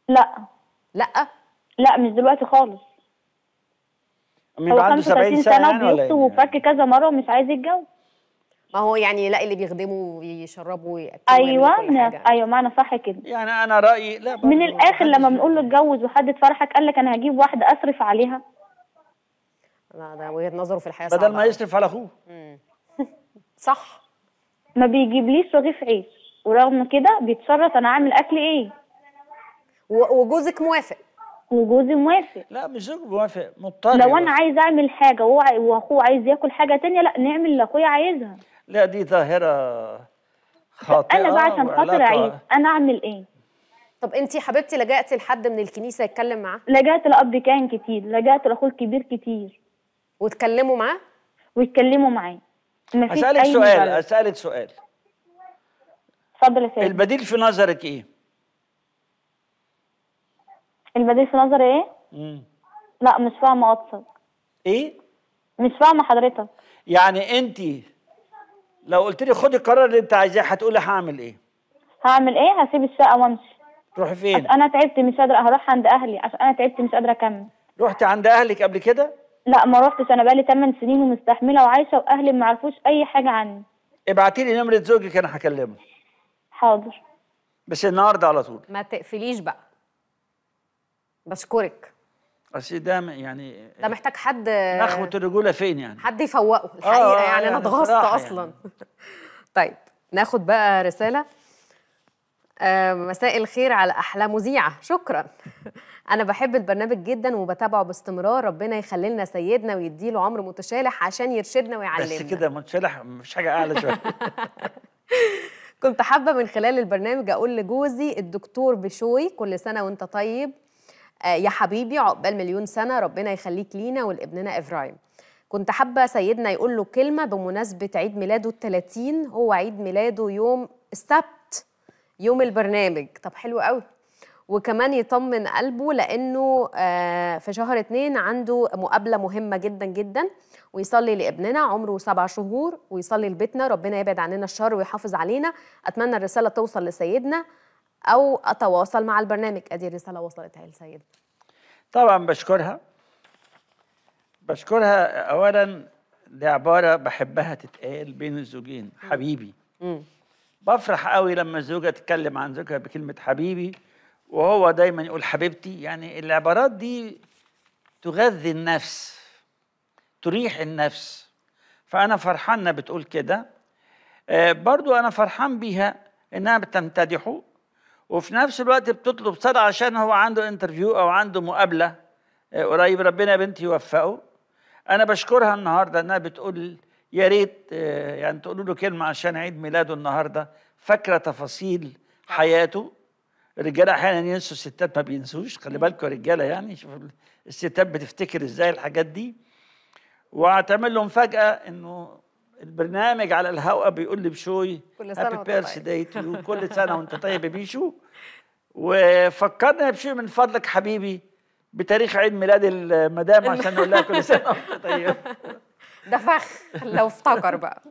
لا لا لا مش دلوقتي خالص
من بعد 70 سنه, سنة يعني ولا إيه؟ وفك كذا مره ومش عايز يتجوز ما هو يعني لا اللي بيخدمه
ويشربه ويأكله ايوه
من ايوه معنى صح كده يعني
انا رايي لا من الاخر لما
بنقول له اتجوز وحدد فرحك قال لك انا هجيب واحده اصرف عليها
لا ده وجهه نظره في الحياه بدل ما يصرف على اخوه
صح ما بيجيبليش رغيف عيش إيه؟ ورغم كده بيتصرف انا عامل اكل ايه وجوزك موافق وجوزي موافق
لا مش زوجي موافق مضطر لو انا عايز
اعمل حاجه واخوه عايز ياكل حاجه تانية لا نعمل اللي اخويا عايزها
لا دي ظاهره
خاطئه انا بقى عشان خاطر اعيش انا اعمل ايه طب انت حبيبتي لجأتي لحد من الكنيسه يتكلم معاه لجأت
لاب كان كتير لجأت لاخوه الكبير كتير
وتكلموا معاه ويتكلموا معاه
اسالك سؤال مجرد.
اسالك سؤال
اتفضل يا البديل في نظرك ايه
البديل في نظري ايه مم. لا مش فاهمه قصدك
ايه مش فاهمه حضرتك يعني انت لو قلت لي خدي القرار اللي انت عايزاه هتقولي هعمل ايه هعمل ايه هسيب الشقه وامشي تروحي فين انا
تعبت مش قادره هروح عند اهلي عشان انا تعبت مش قادره اكمل رحتي عند اهلك قبل كده لا ما رحتش انا بقالي 8 سنين ومستحمله وعايشه واهلي ما عرفوش اي حاجه عني
ابعتي لي نمره زوجك انا هكلمه حاضر بس النهارده على طول
ما تقفليش بقى
بشكرك اصل ده يعني
ده محتاج حد نخوه
الرجوله فين يعني
حد يفوقه الحقيقه آه يعني, يعني انا يعني اتغصت يعني. اصلا يعني. طيب ناخد بقى رساله آه مساء الخير على احلى مذيعه شكرا انا بحب البرنامج جدا وبتابعه باستمرار ربنا يخلي لنا سيدنا ويديله عمر متشالح عشان يرشدنا ويعلمنا بس كده
متشالح مفيش حاجه اعلى شويه
كنت حابه من خلال البرنامج اقول لجوزي الدكتور بشوي كل سنه وانت طيب آه، يا حبيبي عقبال مليون سنه ربنا يخليك لينا ولابننا ابراهيم كنت حابه سيدنا يقول له كلمه بمناسبه عيد ميلاده ال 30 هو عيد ميلاده يوم السبت يوم البرنامج طب حلو قوي وكمان يطمن قلبه لانه آه، في شهر اتنين عنده مقابله مهمه جدا جدا ويصلي لابننا عمره سبع شهور ويصلي لبيتنا ربنا يبعد عننا الشر ويحافظ علينا اتمنى الرساله توصل لسيدنا او اتواصل مع البرنامج ادي الرساله وصلتها لسيدنا
طبعا بشكرها بشكرها اولا لعباره بحبها تتقال بين الزوجين حبيبي بفرح قوي لما الزوجه تتكلم عن زوجها بكلمه حبيبي وهو دايما يقول حبيبتي يعني العبارات دي تغذي النفس تريح النفس فأنا فرحان إنها بتقول كده آه، برضو أنا فرحان بيها إنها بتمتدحه وفي نفس الوقت بتطلب صدى عشان هو عنده انترفيو أو عنده مقابلة آه، قريب ربنا يا بنتي يوفقه أنا بشكرها النهاردة إنها بتقول يا ريت آه، يعني تقولوا له كلمة عشان عيد ميلاده النهاردة فاكرة تفاصيل حياته الرجاله احيانا ينسوا الستات ما بينسوش خلي بالكم رجاله يعني شوف الستات بتفتكر ازاي الحاجات دي واعتمل لهم فجاه انه البرنامج على الهواء بيقول لي بشوي كل سنه هابي بيرث داي كل سنه وانت طيب يا بيشو وفكرني بشوي من فضلك حبيبي بتاريخ عيد ميلاد المدام عشان نقول لها كل سنه وانت طيب
ده فخ لو افتكر بقى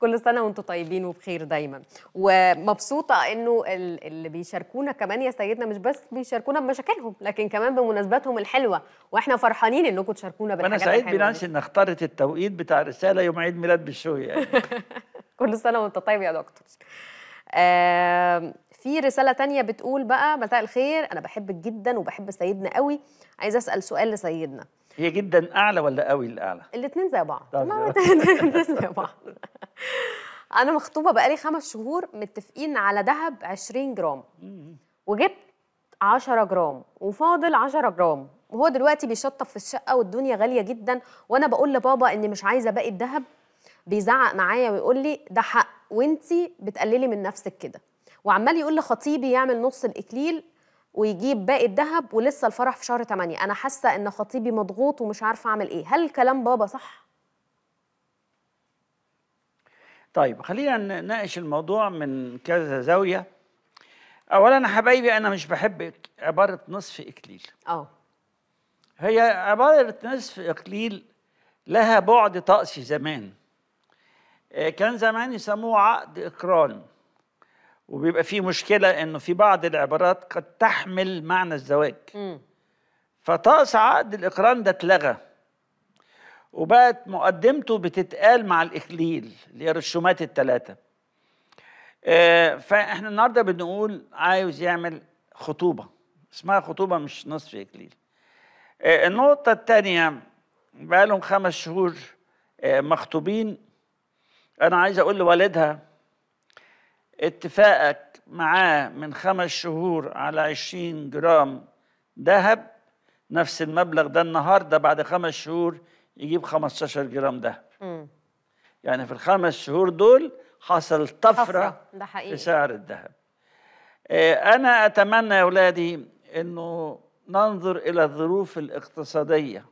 كل سنه وانتم طيبين وبخير دايما ومبسوطه انه اللي بيشاركونا كمان يا سيدنا مش بس بيشاركونا بمشاكلهم لكن كمان بمناسباتهم الحلوه واحنا فرحانين انكم تشاركونا بالحاجات الحلوه انا سعيد بنانسي
ان اختارت التوقيت بتاع رساله يوم عيد ميلاد بالشوية يعني
كل سنه وانت طيب يا دكتور آه في رسالة تانية بتقول بقى مساء الخير أنا بحبك جدا وبحب سيدنا قوي عايزة أسأل سؤال لسيدنا
هي جدا أعلى ولا قوي الأعلى؟
الاتنين زي بعض تمام الاتنين زي بعض انا مخطوبه بقالي خمس شهور متفقين على ذهب 20 جرام وجبت 10 جرام وفاضل 10 جرام وهو دلوقتي بيشطف في الشقه والدنيا غاليه جدا وانا بقول لبابا اني مش عايزه باقي الذهب بيزعق معايا ويقول لي ده حق وانتي بتقللي من نفسك كده وعمال يقول لخطيبي يعمل نص الاكليل ويجيب باقي الذهب ولسه الفرح في شهر 8 انا حاسه ان خطيبي مضغوط ومش عارفه اعمل ايه هل كلام بابا صح
طيب خلينا نناقش الموضوع من كذا زاويه اولا حبايبي انا مش بحب عباره نصف اكليل اه هي عباره نصف اكليل لها بعد طقسي زمان آه، كان زمان يسموه عقد اقران وبيبقى فيه مشكله انه في بعض العبارات قد تحمل معنى الزواج م. فطقس عقد الاقران ده اتلغى وبقت مقدمته بتتقال مع الإخليل اللي هي الرشومات الثلاثة آه، فإحنا النهاردة بنقول عايز يعمل خطوبة اسمها خطوبة مش نصف اكليل آه، النقطة الثانية بقالهم خمس شهور آه، مخطوبين أنا عايز أقول لوالدها اتفاقك معاه من خمس شهور على 20 جرام ذهب نفس المبلغ ده النهارده بعد خمس شهور يجيب 15 جرام ده يعني في الخمس شهور دول حصل طفرة ده حقيقي. في سعر الذهب آه، أنا أتمنى يا أولادي أنه ننظر إلى الظروف الاقتصادية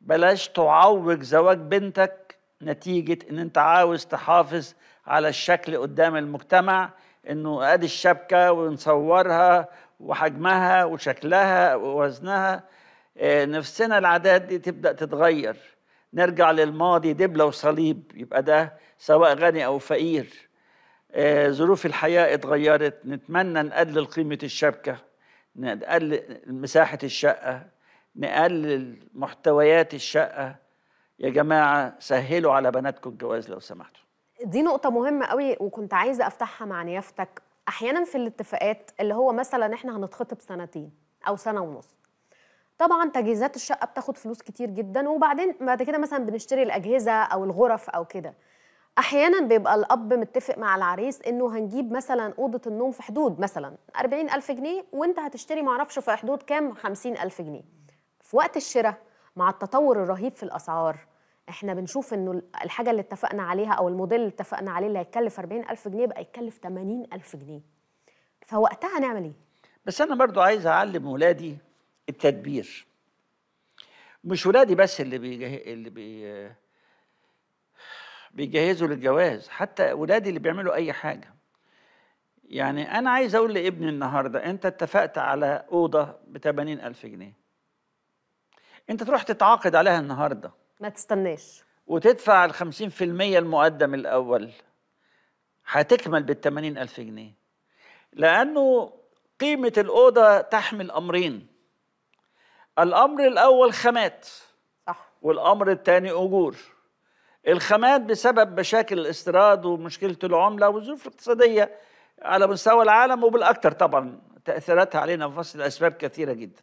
بلاش تعوج زواج بنتك نتيجة أن أنت عاوز تحافظ على الشكل قدام المجتمع أنه أدي الشبكة ونصورها وحجمها وشكلها ووزنها آه، نفسنا العادات دي تبدا تتغير نرجع للماضي دبلة وصليب يبقى ده سواء غني أو فقير آه، ظروف الحياة اتغيرت نتمنى نقلل قيمة الشبكة نقلل مساحة الشقة نقلل محتويات الشقة يا جماعة سهلوا على بناتكم الجواز لو سمحتوا
دي نقطة مهمة قوي وكنت عايزة أفتحها مع نيافتك أحيانا في الاتفاقات اللي هو مثلا إحنا هنتخطب سنتين أو سنة ونص طبعا تجهيزات الشقه بتاخد فلوس كتير جدا وبعدين بعد كده مثلا بنشتري الاجهزه او الغرف او كده احيانا بيبقى الاب متفق مع العريس انه هنجيب مثلا اوضه النوم في حدود مثلا 40 الف جنيه وانت هتشتري معرفش في حدود كام 50 الف جنيه في وقت الشراء مع التطور الرهيب في الاسعار احنا بنشوف انه الحاجه اللي اتفقنا عليها او الموديل اللي اتفقنا عليه اللي هيتكلف 40 الف جنيه بقى يتكلف 80 الف جنيه فوقتها نعمل ايه بس انا برضو
عايز اعلم ولادي التدبير مش ولادي بس اللي بيجه... اللي بي... بيجهزوا للجواز حتى ولادي اللي بيعملوا اي حاجه يعني انا عايز اقول لابني النهارده انت اتفقت على اوضه ب 80000 جنيه انت تروح تتعاقد عليها النهارده
ما تستناش
وتدفع ال 50% المقدم الاول هتكمل بال 80000 جنيه لانه قيمه الاوضه تحمل امرين الامر الاول خامات صح والامر الثاني اجور الخامات بسبب مشاكل الاستيراد ومشكله العمله والظروف الاقتصاديه على مستوى العالم وبالاكثر طبعا تاثيراتها علينا في مصر لاسباب كثيره جدا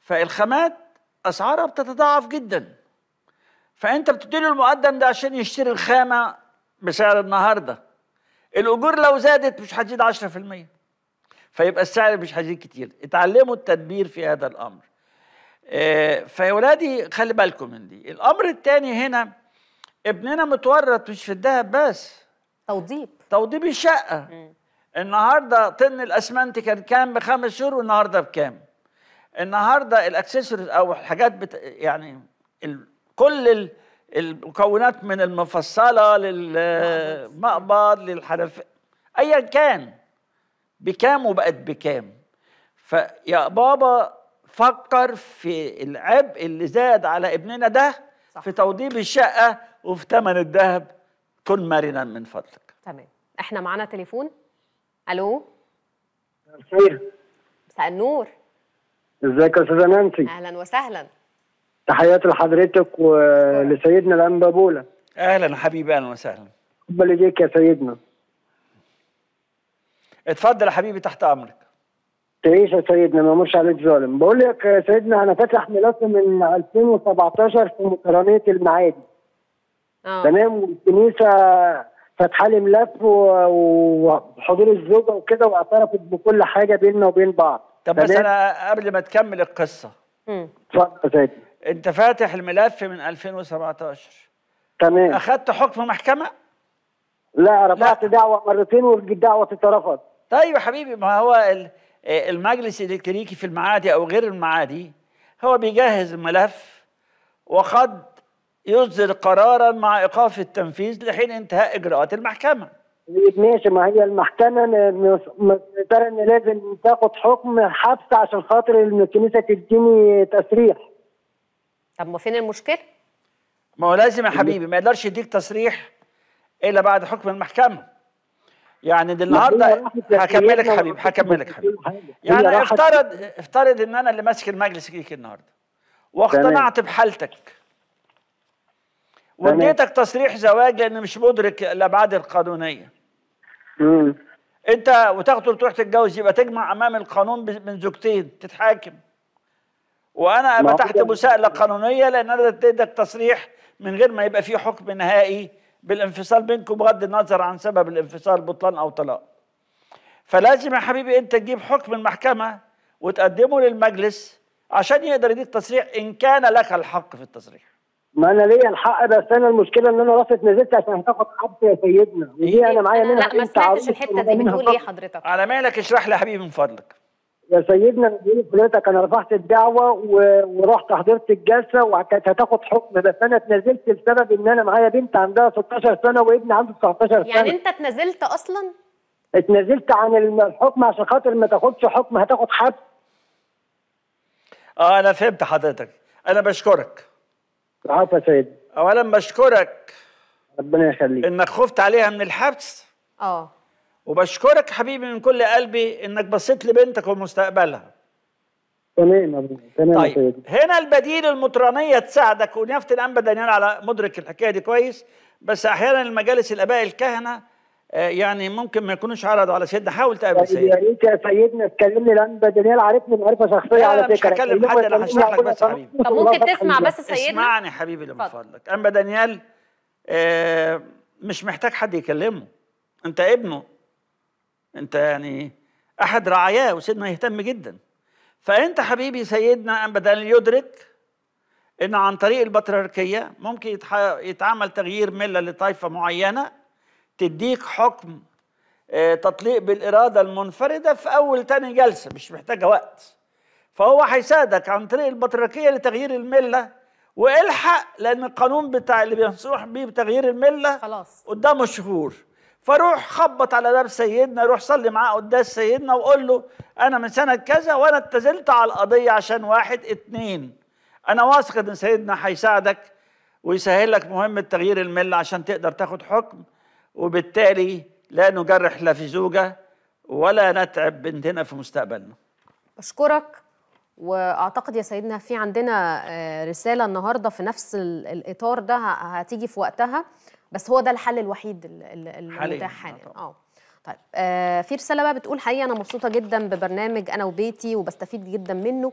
فالخامات اسعارها بتتضاعف جدا فانت بتديله المقدم ده عشان يشتري الخامه بسعر النهارده الاجور لو زادت مش هتزيد 10% فيبقى السعر مش هيزيد كتير اتعلموا التدبير في هذا الامر آه، فيا ولادي خلي بالكم من دي الامر الثاني هنا ابننا متورط مش في الذهب بس توضيب توضيب الشقه م. النهارده طن الاسمنت كان كام بخمس شهور والنهارده بكام النهارده الاكسسوارز او الحاجات بت... يعني ال... كل ال... المكونات من المفصله للمقبض للحرف ايا كان بكام وبقت بكام فيا بابا فكر في العبء اللي زاد على ابننا ده صح. في توضيب الشقه وفي ثمن الذهب كن مرنا من فضلك
تمام احنا معانا تليفون الو الخير مساء النور
ازيك يا استاذه نانسي اهلا وسهلا تحياتي لحضرتك ولسيدنا الانبا بولا
اهلا حبيبي اهلا وسهلا
قبل ليك يا سيدنا
اتفضل يا حبيبي تحت امرك
تعيش يا سيدنا ما مش عليك ظالم بقول لك يا سيدنا انا فاتح ملف من 2017 في مقارنه المعادي آه. تمام والكنيسه فاتحه لي ملف وحضور الزوجه وكده واعترفت بكل حاجه بيننا وبين بعض طب بس انا
قبل ما تكمل القصه اتفضل يا انت فاتح الملف من 2017 تمام اخذت حكم محكمه؟
لا رفعت دعوه مرتين والدعوه اترفضت
طيب يا حبيبي ما هو المجلس الالكترونيكي في المعادي او غير المعادي هو بيجهز الملف وقد يصدر قرارا مع ايقاف التنفيذ لحين انتهاء اجراءات المحكمه
طيب، ماشي ما هي المحكمه
ترى ان لازم
تاخد حكم حبس عشان خاطر ان الكنيسه تديني تصريح.
طب ما فين المشكله؟
ما هو لازم يا حبيبي ما يقدرش يديك تصريح الا بعد حكم المحكمه يعني النهارده هكملك حبيبي هكملك حبيبي يعني افترض افترض ان انا اللي ماسك المجلس ليك النهارده واقتنعت بحالتك واديتك تصريح زواج لان مش مدرك الابعاد القانونيه مم. انت وتاخده وتروح تتجوز يبقى تجمع امام القانون من زوجتين تتحاكم وانا ابقى تحت مساءله قانونيه لان انا اديتك تصريح من غير ما يبقى في حكم نهائي بالانفصال بينكم بغض النظر عن سبب الانفصال بطلان او طلاق فلازم يا حبيبي انت تجيب حكم المحكمه وتقدمه للمجلس عشان يقدر يديك تصريح ان كان لك الحق في التصريح
ما انا ليا الحق بس انا المشكله ان انا رفضت نزلت عشان هتاخد حق يا سيدنا ودي إيه؟ انا معايا منها لا ما سمعتش الحته
دي بتقول ايه حضرتك على مالك اشرح لي يا حبيبي من فضلك
يا سيدنا بيقول لحضرتك انا رفعت الدعوه ورحت حضرت الجلسه وكانت هتاخد حكم بس انا اتنازلت لسبب ان انا معايا بنت عندها 16 سنه وابن عنده 19 سنه يعني
انت اتنازلت اصلا؟
اتنازلت عن الحكم عشان خاطر ما تاخدش حكم هتاخد حبس
اه انا فهمت حضرتك انا بشكرك عفوا يا سيدي اولا بشكرك ربنا يخليك انك خفت عليها من الحبس اه وبشكرك حبيبي من كل قلبي انك بصيت لبنتك ومستقبلها
تمام تمام طيب
هنا البديل المطرانيه تساعدك ونيافه الانبا دانيال على مدرك الحكايه دي كويس بس احيانا المجالس الاباء الكهنه آه، يعني ممكن ما يكونوش عرضوا على سيدنا حاول تقابل طيب، سيدنا يا يعني
ريت يا سيدنا تكلمني الانبا دانيال عرفني معرفه شخصيه على فكره مش هكلم حد انا هشرح لك بس حبيبي طب ممكن تسمع بس سيدنا اسمعني
حبيبي اللي من فضلك انبا دانيال آه مش محتاج حد يكلمه انت ابنه انت يعني احد رعاياه وسيدنا يهتم جدا فانت حبيبي سيدنا ان بدل يدرك ان عن طريق البطريركيه ممكن يتعمل تغيير مله لطائفه معينه تديك حكم آه، تطليق بالاراده المنفرده في اول تاني جلسه مش محتاجه وقت فهو هيساعدك عن طريق البطريركيه لتغيير المله والحق لان القانون بتاع اللي بينصح بيه بتغيير المله خلاص قدامه شهور فروح خبط على باب سيدنا روح صلي معاه قداس سيدنا وقول له انا من سنه كذا وانا اتزلت على القضيه عشان واحد اتنين انا واثق ان سيدنا هيساعدك ويسهل لك مهمه تغيير المله عشان تقدر تاخد حكم وبالتالي لا نجرح لا في زوجه ولا نتعب بنتنا في مستقبلنا
اشكرك واعتقد يا سيدنا في عندنا آه، رساله النهارده في نفس الاطار ده هتيجي في وقتها بس هو ده الحل الوحيد المتاح يعني، حاليا آه. اه طيب آه في رساله بقى بتقول حقيقه انا مبسوطه جدا ببرنامج انا وبيتي وبستفيد جدا منه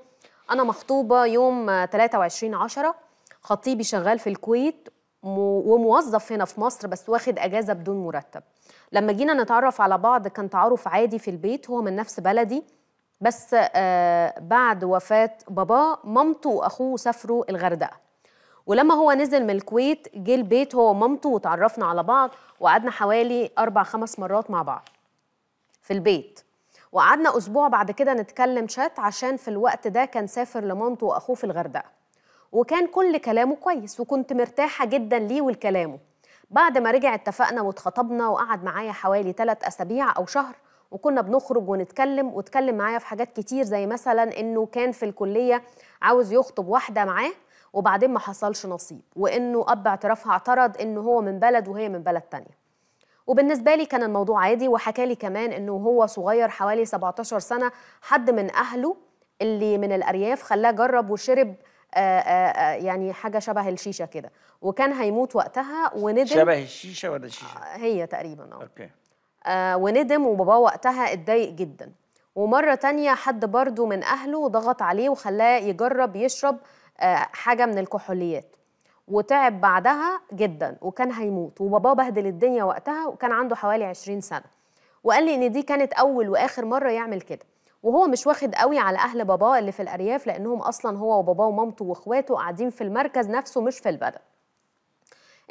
انا مخطوبه يوم 23 10 خطيبي شغال في الكويت وموظف هنا في مصر بس واخد اجازه بدون مرتب لما جينا نتعرف على بعض كان تعارف عادي في البيت هو من نفس بلدي بس آه بعد وفاه باباه مامته واخوه سافروا الغردقه ولما هو نزل من الكويت جه البيت هو ومامته وتعرفنا على بعض وقعدنا حوالي أربع خمس مرات مع بعض في البيت وقعدنا أسبوع بعد كده نتكلم شات عشان في الوقت ده كان سافر لمامته وأخوه في الغردقة وكان كل كلامه كويس وكنت مرتاحة جدا ليه ولكلامه بعد ما رجع اتفقنا واتخطبنا وقعد معايا حوالي ثلاث أسابيع أو شهر وكنا بنخرج ونتكلم واتكلم معايا في حاجات كتير زي مثلا انه كان في الكليه عاوز يخطب واحده معاه وبعدين ما حصلش نصيب وانه اب اعترافها اعترض انه هو من بلد وهي من بلد تانية وبالنسبة لي كان الموضوع عادي وحكى لي كمان انه هو صغير حوالي 17 سنة حد من اهله اللي من الارياف خلاه جرب وشرب آآ آه، آآ آه، آه، يعني حاجه شبه الشيشه كده وكان هيموت وقتها وندم شبه
الشيشه ولا الشيشه
هي تقريبا اه اوكي آه وندم وباباه وقتها اتضايق جدا ومره تانية حد برضه من اهله ضغط عليه وخلاه يجرب يشرب آه، حاجه من الكحوليات وتعب بعدها جدا وكان هيموت وباباه بهدل الدنيا وقتها وكان عنده حوالي 20 سنه وقال لي ان دي كانت اول واخر مره يعمل كده وهو مش واخد قوي على اهل باباه اللي في الارياف لانهم اصلا هو وباباه ومامته واخواته قاعدين في المركز نفسه مش في البلد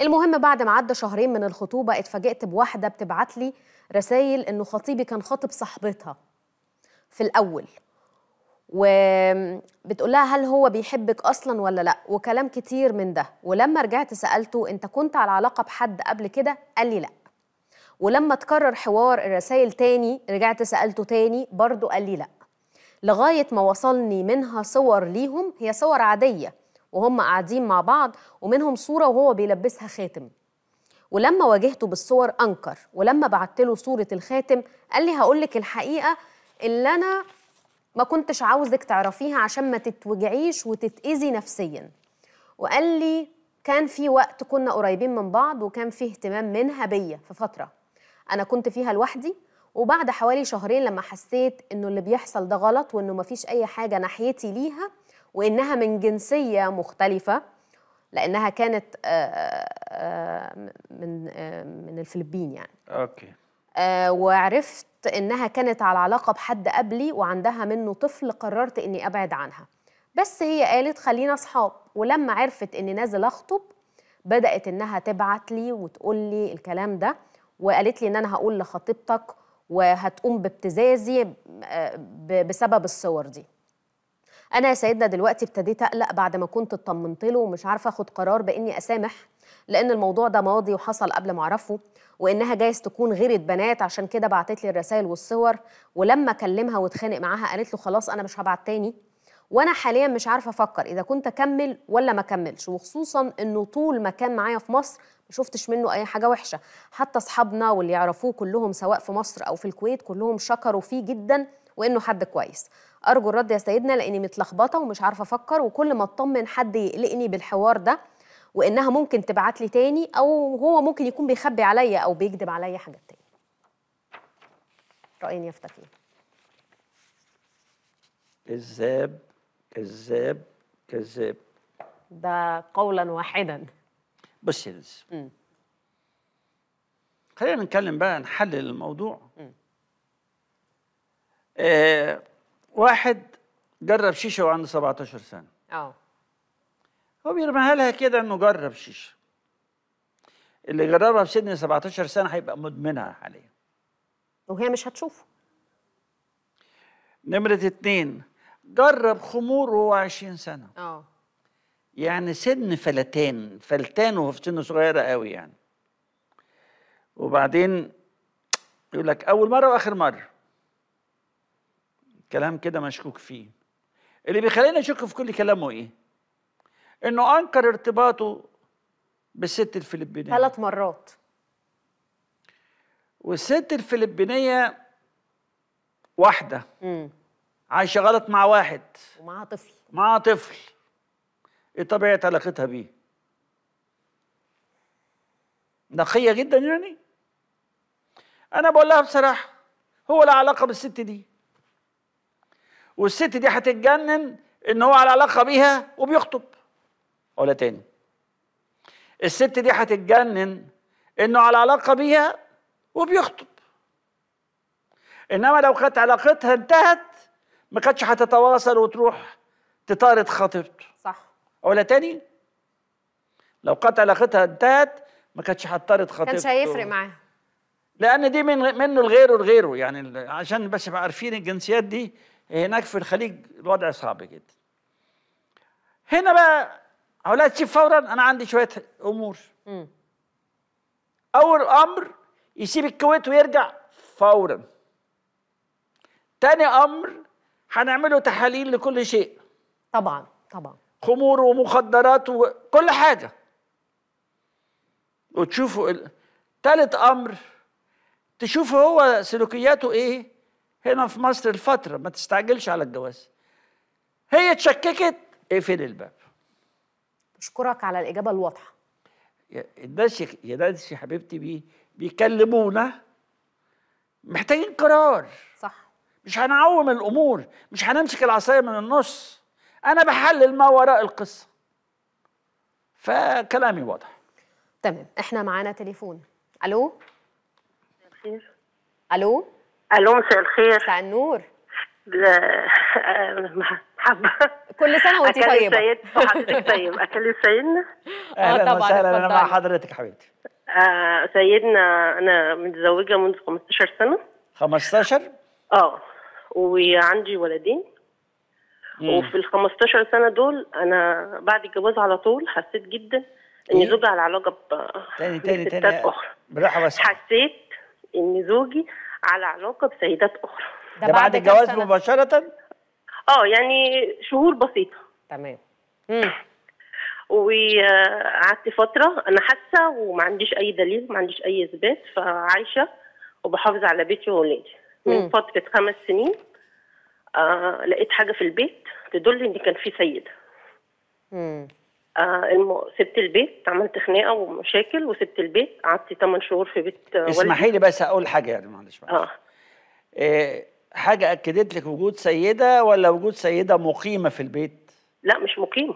المهم بعد ما عدى شهرين من الخطوبه اتفاجئت بواحده بتبعت لي رسائل انه خطيبي كان خاطب صاحبتها في الاول وبتقول لها هل هو بيحبك اصلا ولا لا وكلام كتير من ده ولما رجعت سالته انت كنت على علاقه بحد قبل كده قال لي لا ولما تكرر حوار الرسائل تاني رجعت سالته تاني برضه قال لي لا لغايه ما وصلني منها صور ليهم هي صور عاديه وهم قاعدين مع بعض ومنهم صوره وهو بيلبسها خاتم ولما واجهته بالصور انكر ولما بعت له صوره الخاتم قال لي هقول لك الحقيقه اللي انا ما كنتش عاوزك تعرفيها عشان ما تتوجعيش وتتأذي نفسيا وقال لي كان في وقت كنا قريبين من بعض وكان في اهتمام منها بيا في فترة أنا كنت فيها لوحدي وبعد حوالي شهرين لما حسيت إنه اللي بيحصل ده غلط وإنه مفيش أي حاجة ناحيتي ليها وإنها من جنسية مختلفة لأنها كانت آه، آه، آه، من من الفلبين يعني. أوكي. وعرفت قررت إنها كانت على علاقة بحد قبلي وعندها منه طفل قررت إني أبعد عنها بس هي قالت خلينا أصحاب ولما عرفت إني نازل أخطب بدأت إنها تبعت لي وتقول لي الكلام ده وقالت لي إن أنا هقول لخطيبتك وهتقوم بابتزازي آه، بسبب الصور دي انا يا سيدنا دلوقتي ابتديت اقلق بعد ما كنت اطمنت له ومش عارفه اخد قرار باني اسامح لان الموضوع ده ماضي وحصل قبل ما اعرفه وانها جايز تكون غيرت بنات عشان كده بعتت لي الرسائل والصور ولما كلمها واتخانق معاها قالت له خلاص انا مش هبعت تاني وانا حاليا مش عارفه افكر اذا كنت اكمل ولا ما اكملش وخصوصا انه طول ما كان معايا في مصر ما شفتش منه اي حاجه وحشه حتى اصحابنا واللي يعرفوه كلهم سواء في مصر او في الكويت كلهم شكروا فيه جدا وانه حد كويس ارجو الرد يا سيدنا لاني متلخبطه ومش عارفه افكر وكل ما اطمن حد يقلقني بالحوار ده وانها ممكن تبعت لي تاني او هو ممكن يكون بيخبي عليا او بيكذب عليا حاجات تاني رايين يفتكين
كذاب كذاب كذاب
ده قولا واحدا
بس يا لز خلينا نتكلم بقى نحلل الموضوع آه واحد جرب شيشه وعنده 17 سنه اه هو بيرميها لها كده انه جرب شيشه اللي جربها في سن 17 سنه هيبقى مدمنها حاليا وهي مش هتشوفه نمرة اتنين جرب خمور وهو 20 سنة اه يعني سن فلتان فلتان وهو في سن صغيرة قوي يعني وبعدين يقول لك أول مرة وآخر مرة كلام كده مشكوك فيه اللي بيخلينا نشك في كل كلامه إيه؟ انه انكر ارتباطه بالست الفلبينيه ثلاث مرات والست الفلبينيه واحده امم عايشه غلط مع واحد ومعاها طفل معاها طفل ايه طبيعه علاقتها بيه نقيه جدا يعني انا بقول لها بصراحه هو له علاقه بالست دي والست دي هتتجنن ان هو على علاقه بيها وبيخطب ولا تاني الست دي هتتجنن انه على علاقه بيها وبيخطب انما لو كانت علاقتها انتهت ما كانتش هتتواصل وتروح تطارد خطيبته صح ولا تاني لو كانت علاقتها انتهت ما كانتش هتطارد خطيبته كانش هيفرق معاها لان دي من منه لغيره لغيره يعني عشان بس يبقى عارفين الجنسيات دي هناك في الخليج الوضع صعب جدا هنا بقى اهو تشوف تسيب فورا انا عندي شويه امور اول امر يسيب الكويت ويرجع فورا ثاني امر هنعمله تحاليل لكل شيء طبعا طبعا خمور ومخدرات وكل حاجه وتشوفوا ال... امر تشوفوا هو سلوكياته ايه هنا في مصر الفتره ما تستعجلش على الجواز هي اتشككت اقفل إيه الباب
أشكرك على الإجابة الواضحة
الناس يا ده يا حبيبتي بي بيكلمونا محتاجين قرار صح مش هنعوم الامور مش هنمسك العصايه من النص انا بحلل ما وراء القصه فكلامي واضح
تمام احنا معانا تليفون الو الخير الو الو مساء الخير مساء النور آه، حابه كل سنه وانت طيبه اكل وحضرتك طيب
اكل سيدنا آه طبعا انا مع
حضرتك حبيبتي
آه، سيدنا انا متزوجه منذ
15 سنه 15
اه وعندي ولدين وفي ال 15 سنه دول انا بعد الجواز على طول حسيت جدا ان زوجي على علاقه ب
تاني تاني تاني اخرى بس حسيت ان زوجي
على علاقه بسيدات اخرى ده بعد الجواز
مباشره
اه يعني شهور بسيطه تمام وقعدت فتره انا حاسه وما عنديش اي دليل ما عنديش اي اثبات فعايشه وبحافظ على بيتي واولادي من فتره خمس سنين آه لقيت حاجه في البيت تدل ان كان في سيده امم آه سبت البيت عملت خناقه ومشاكل وسبت البيت قعدت 8 شهور في بيت آه، اسمحي
لي بس اقول حاجه يعني معلش اه إيه حاجه اكدت لك وجود سيده ولا وجود سيده مقيمه في البيت لا مش مقيمه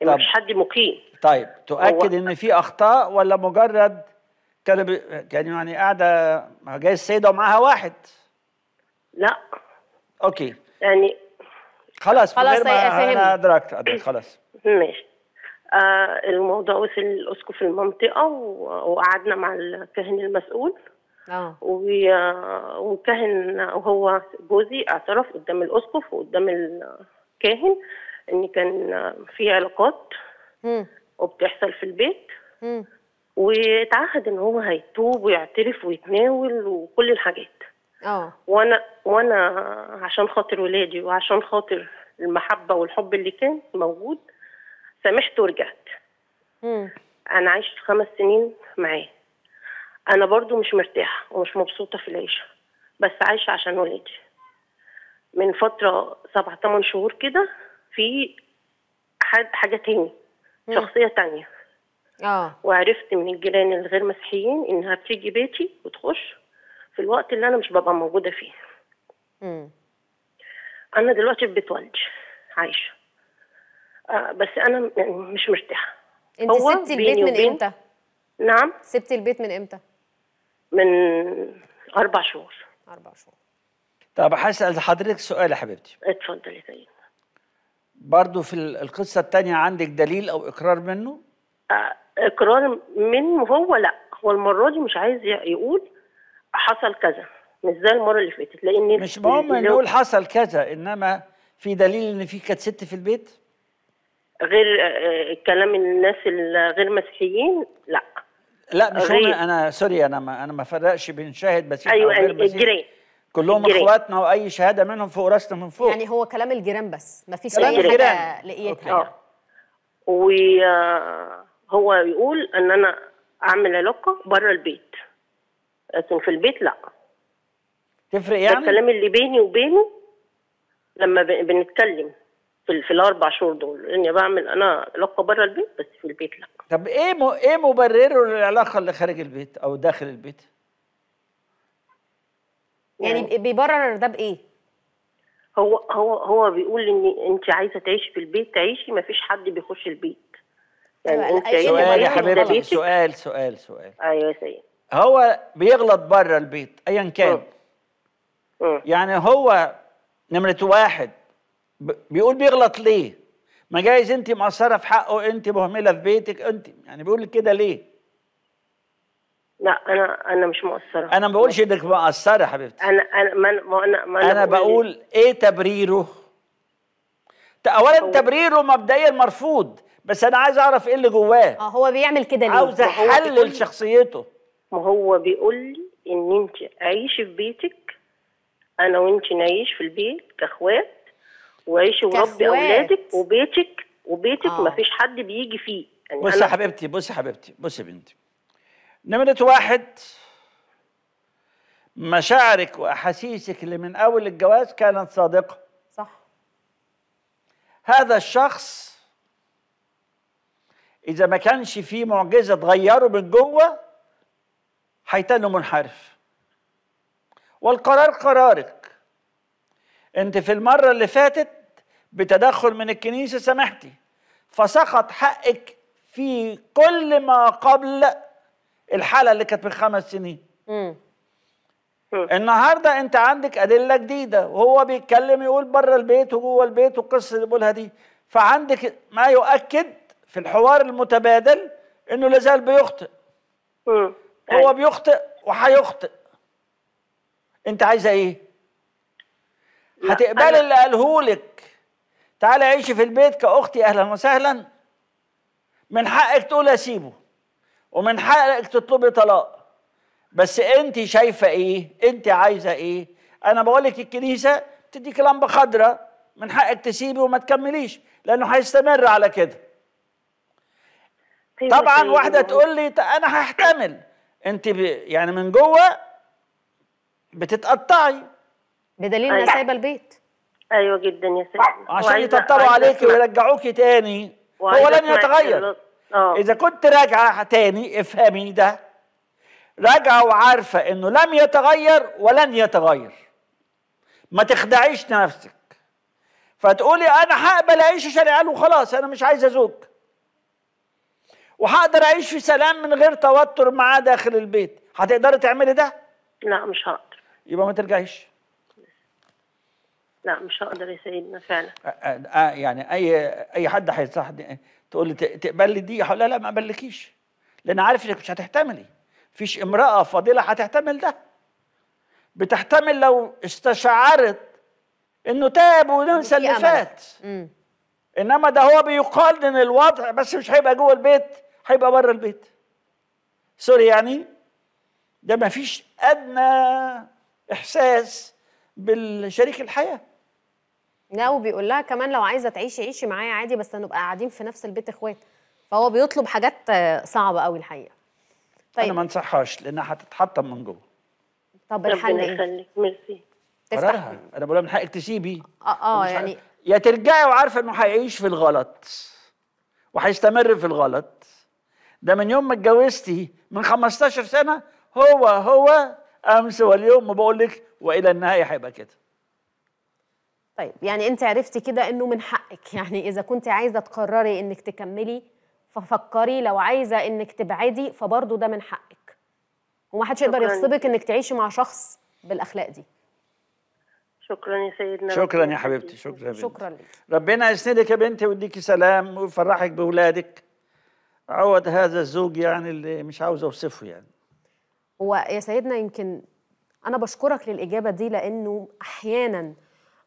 يعني طب. مفيش حد مقيم طيب تؤكد هو... ان في اخطاء ولا مجرد كان ب... كان يعني قاعده جاي السيده ومعاها واحد لا اوكي يعني خلاص خلاص انا ادركت ادركت خلاص ماشي
آه الموضوع وصل الأسقف المنطقه وقعدنا مع الكاهن المسؤول آه. آه. وكاهن وهو جوزي اعترف قدام الاسقف وقدام الكاهن ان كان في علاقات وبتحصل في البيت واتعهد ان هو هيتوب ويعترف ويتناول وكل الحاجات اه وانا وانا عشان خاطر ولادي وعشان خاطر المحبه والحب اللي كان موجود سامحت ورجعت مم. انا عشت خمس سنين معاه انا برضو مش مرتاحه ومش مبسوطه في العيشه بس عايشه عشان ولادي من فتره سبعة ثمان شهور كده في حد حاجه تاني شخصيه تانية اه وعرفت من الجيران الغير مسيحيين انها بتيجي بيتي وتخش في الوقت اللي انا مش ببقى موجوده فيه مم. انا دلوقتي في بيت والدي عايشه آه بس انا يعني مش مرتاحه انت
سبتي البيت من امتى نعم سبتي البيت من امتى
من أربع شهور أربع شهور طب هسأل حضرتك سؤال يا حبيبتي اتفضلي كريم طيب. برضه في القصة التانية عندك دليل أو إقرار منه؟ آه، إقرار منه هو لأ هو المرة دي مش عايز يقول
حصل كذا مش زي المرة اللي فاتت لأن مش مهم يقول
حصل كذا إنما في دليل إن في كانت ست في البيت؟
غير آه، آه، كلام الناس الغير مسيحيين لأ
لا مش غير. هم انا سوري انا ما انا ما فرقش بين شاهد بسيط ايوه غير بسيط الجيران كلهم الجرين. اخواتنا واي شهاده منهم فوق راسنا من فوق يعني هو كلام
الجيران بس ما فيش اي حاجه
لقيتها اه وهو آه، بيقول ان انا اعمل علاقه بره البيت لكن في البيت لا
تفرق يعني الكلام
اللي بيني وبينه لما بنتكلم في, في الاربع شهور دول اني بعمل انا علاقه بره البيت بس في البيت لا
طب ايه م... ايه مبرره للعلاقه اللي خارج البيت او داخل البيت؟
يعني, يعني بيبرر ده بايه؟
هو هو هو
بيقول ان انت عايزه تعيشي في البيت تعيشي ما فيش حد بيخش البيت يعني انت سؤال يا حبيبتي سؤال
سؤال سؤال ايوه يا سيد هو بيغلط بره البيت ايا كان يعني هو نمره واحد بيقول بيغلط ليه ما جايز انت مقصره في حقه انت مهمله في بيتك انت يعني بيقول كده ليه
لا انا انا مش مقصره
انا ما بقولش انك مقصره حبيبتي
انا انا ما انا ما انا, أنا بقول
إيه؟, ايه تبريره اولا تبريره مبدئيا مرفوض بس انا عايز اعرف ايه اللي جواه
اه هو بيعمل كده ليه عاوز احلل
شخصيته ما هو بيقول لي ان
انت عيشي في بيتك انا وانت نعيش في البيت كاخوات وعيشي وربي اولادك وبيتك وبيتك آه. فيش حد بيجي فيه يعني بصي يا
حبيبتي بصي يا حبيبتي بصي يا بنتي نمرة واحد مشاعرك واحاسيسك اللي من اول الجواز كانت صادقه صح هذا الشخص اذا ما كانش فيه معجزه تغيره من جوه هيتنه منحرف والقرار قرارك انت في المره اللي فاتت بتدخل من الكنيسة سمحتي فسقط حقك في كل ما قبل الحالة اللي كانت من خمس سنين النهارده انت عندك ادله جديده وهو بيتكلم يقول بره البيت وجوه البيت والقصه اللي بقولها دي فعندك ما يؤكد في الحوار المتبادل انه لازال بيخطئ هو أيوة. بيخطئ وهيخطئ انت عايزه ايه هتقبلي اللي قاله لك تعالى عيشي في البيت كأختي أهلا وسهلا من حقك تقول أسيبه ومن حقك تطلبي طلاق بس أنت شايفة إيه أنت عايزة إيه أنا بقولك الكنيسة تديك لمبة خضراء من حقك تسيبي وما تكمليش لأنه هيستمر على كده طيب، طبعا طيب، واحدة طيب. تقول لي أنا هحتمل أنت يعني من جوه بتتقطعي بدليل آه، انها سايبه البيت ايوه جدا يا سيدي عشان يطبطبوا عليكي ويرجعوكي تاني هو لن يتغير آه. اذا كنت راجعه تاني افهمي ده راجعه وعارفه انه لم يتغير ولن يتغير ما تخدعيش نفسك فتقولي انا هقبل اعيش عيال وخلاص انا مش عايزه زوج وهقدر اعيش في سلام من غير توتر معاه داخل البيت هتقدري تعملي ده لا مش هقدر يبقى ما ترجعيش
لا مش هقدر يساعدنا فعلا
آه يعني اي اي حد هيصحني تقول لي تقبلي دي لا لا ما اقبلكيش لان عارف انك مش هتحتملي فيش امراه فاضله هتحتمل ده بتحتمل لو استشعرت انه تاب وننسى اللي فات انما ده هو بيقارن الوضع بس مش هيبقى جوه البيت هيبقى بره البيت سوري يعني ده ما فيش ادنى
احساس بالشريك الحياه لا وبيقول لها كمان لو عايزه تعيشي عيشي معايا عادي بس نبقى قاعدين في نفس البيت اخوات فهو بيطلب حاجات آه، صعبه قوي الحقيقه طيب. انا ما
انصحهاش لانها هتتحطم من جوه طب الحل ايه؟ ربنا يخليك
ميرسي قرارها
انا بقول من حقك تسيبي
اه اه يعني
يا ترجعي وعارفه انه هيعيش في الغلط وهيستمر في الغلط ده من يوم ما اتجوزتي من 15 سنه هو هو امس واليوم بقول لك والى النهايه هيبقى كده
طيب يعني انت عرفتي كده انه من حقك يعني اذا كنت عايزه تقرري انك تكملي ففكري لو عايزه انك تبعدي فبرضه ده من حقك ومحدش يقدر يغصبك انك تعيشي مع شخص بالاخلاق دي شكرا يا سيدنا
شكرا يا حبيبتي شكرا يا بنتي شكرا لك ربنا يسندك يا بنتي ويديكي سلام ويفرحك باولادك عوض هذا الزوج يعني اللي مش عاوز اوصفه يعني
هو يا سيدنا يمكن انا بشكرك للاجابه دي لانه احيانا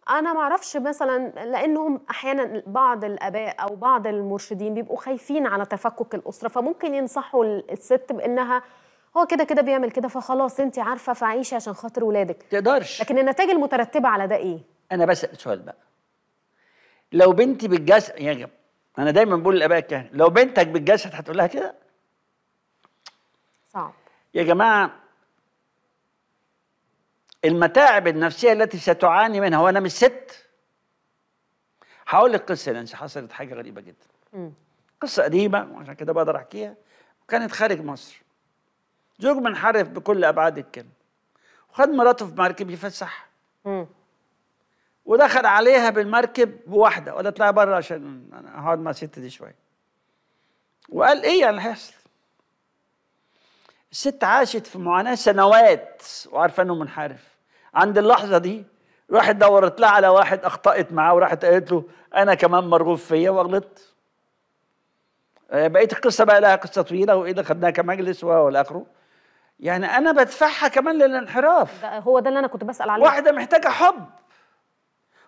انا ما اعرفش مثلا لانهم احيانا بعض الاباء او بعض المرشدين بيبقوا خايفين على تفكك الاسره فممكن ينصحوا الست بانها هو كده كده بيعمل كده فخلاص انت عارفه فعيشي عشان خاطر ولادك تقدرش لكن النتائج المترتبه على ده ايه
انا بسال سؤال بقى لو بنتي بالجسد يا انا دايما بقول للاباء كده لو بنتك بالجسد هتقول لها كده صعب يا جماعه المتاعب النفسيه التي ستعاني منها وانا مش ست هقول لك قصه لان حصلت حاجه غريبه جدا م. قصه قديمه وعشان كده بقدر احكيها كانت خارج مصر زوج منحرف بكل ابعاد الكلمه وخد مراته في مركب يفسحها ودخل عليها بالمركب بواحده ولا اطلعي بره عشان انا هقعد مع الست دي شويه وقال ايه اللي هيحصل الست عاشت في معاناه سنوات وعارفه انه منحرف عند اللحظه دي راحت دورت لها على واحد اخطات معاه وراحت قالت له انا كمان مرغوب فيا وغلطت آه، بقيت القصه بقى لها قصه طويله وايه اللي خدناها كمجلس والى اخره يعني انا بدفعها كمان للانحراف
ده هو ده اللي انا كنت بسال عليه واحده
محتاجه حب